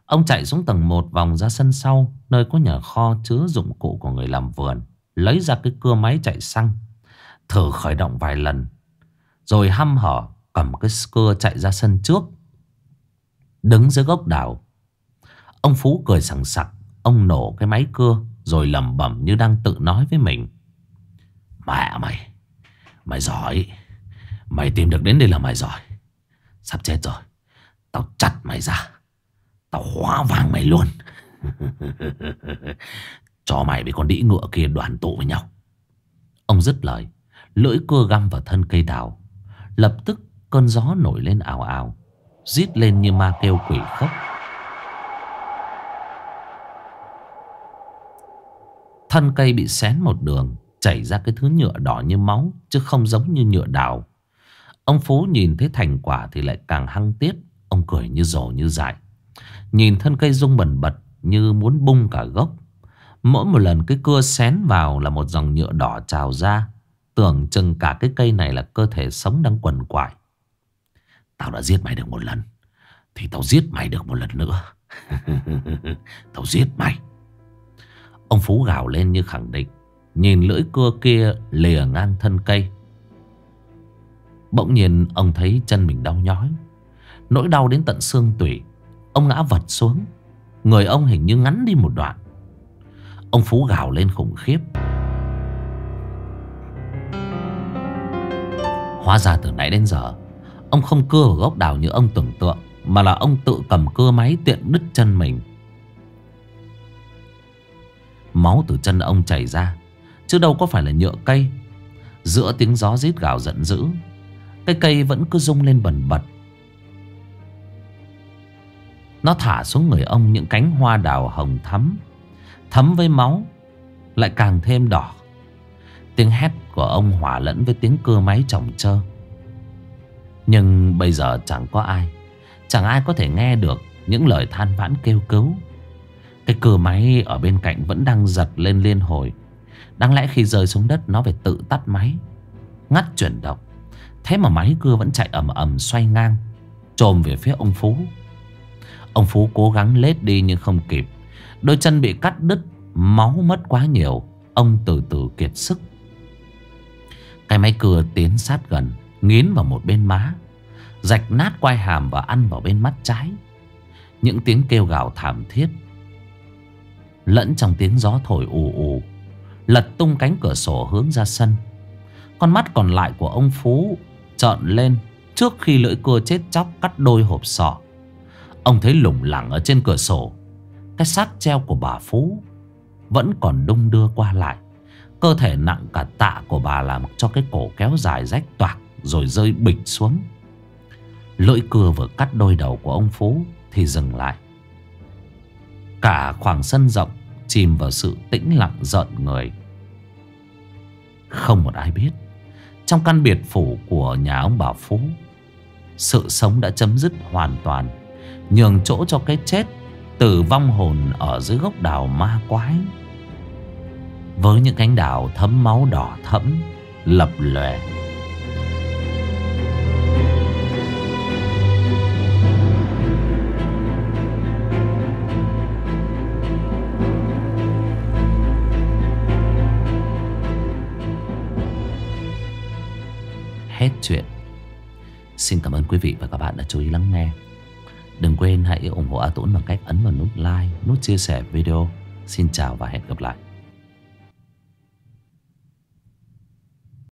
Ông chạy xuống tầng 1 vòng ra sân sau Nơi có nhà kho chứa dụng cụ của người làm vườn Lấy ra cái cưa máy chạy xăng Thử khởi động vài lần Rồi hăm hở cầm cái cưa chạy ra sân trước Đứng dưới gốc đào Ông Phú cười sằng sặc Ông nổ cái máy cưa Rồi lầm bẩm như đang tự nói với mình Mẹ mày Mày giỏi Mày tìm được đến đây là mày giỏi Sắp chết rồi Tao chặt mày ra Tao hóa vàng mày luôn Cho mày với con đĩ ngựa kia đoàn tụ với nhau Ông dứt lời Lưỡi cưa găm vào thân cây đào Lập tức cơn gió nổi lên ảo ảo giết lên như ma kêu quỷ khóc Thân cây bị xén một đường Chảy ra cái thứ nhựa đỏ như máu Chứ không giống như nhựa đào Ông Phú nhìn thấy thành quả thì lại càng hăng tiết. Ông cười như rồ như dại. Nhìn thân cây rung bần bật như muốn bung cả gốc. Mỗi một lần cái cưa xén vào là một dòng nhựa đỏ trào ra. Tưởng chừng cả cái cây này là cơ thể sống đang quần quại. Tao đã giết mày được một lần. Thì tao giết mày được một lần nữa. tao giết mày. Ông Phú gào lên như khẳng định. Nhìn lưỡi cưa kia lìa ngang thân cây. Bỗng nhiên ông thấy chân mình đau nhói Nỗi đau đến tận xương tủy Ông ngã vật xuống Người ông hình như ngắn đi một đoạn Ông Phú gào lên khủng khiếp Hóa ra từ nãy đến giờ Ông không cưa vào gốc đào như ông tưởng tượng Mà là ông tự cầm cưa máy tiện đứt chân mình Máu từ chân ông chảy ra Chứ đâu có phải là nhựa cây Giữa tiếng gió rít gào giận dữ cái cây vẫn cứ rung lên bẩn bật Nó thả xuống người ông những cánh hoa đào hồng thắm Thấm với máu Lại càng thêm đỏ Tiếng hét của ông hòa lẫn với tiếng cưa máy trọng trơ Nhưng bây giờ chẳng có ai Chẳng ai có thể nghe được những lời than vãn kêu cứu Cái cưa máy ở bên cạnh vẫn đang giật lên liên hồi Đáng lẽ khi rơi xuống đất nó phải tự tắt máy Ngắt chuyển động Thế mà máy cưa vẫn chạy ầm ầm xoay ngang Trồm về phía ông Phú Ông Phú cố gắng lết đi nhưng không kịp Đôi chân bị cắt đứt Máu mất quá nhiều Ông từ từ kiệt sức Cái máy cưa tiến sát gần Nghiến vào một bên má Rạch nát quai hàm và ăn vào bên mắt trái Những tiếng kêu gào thảm thiết Lẫn trong tiếng gió thổi ù ù Lật tung cánh cửa sổ hướng ra sân Con mắt còn lại của ông Phú trợn lên trước khi lưỡi cưa chết chóc cắt đôi hộp sọ. Ông thấy lủng lẳng ở trên cửa sổ, cái xác treo của bà Phú vẫn còn đung đưa qua lại. Cơ thể nặng cả tạ của bà làm cho cái cổ kéo dài rách toạc rồi rơi bịch xuống. Lưỡi cưa vừa cắt đôi đầu của ông Phú thì dừng lại. Cả khoảng sân rộng chìm vào sự tĩnh lặng giận người. Không một ai biết trong căn biệt phủ của nhà ông bà Phú Sự sống đã chấm dứt hoàn toàn Nhường chỗ cho cái chết tử vong hồn ở dưới gốc đào ma quái Với những cánh đào thấm máu đỏ thẫm Lập lòe hết chuyện Xin cảm ơn quý vị và các bạn đã chú ý lắng nghe Đừng quên hãy ủng hộ A Tũng bằng cách ấn vào nút like, nút chia sẻ video Xin chào và hẹn gặp lại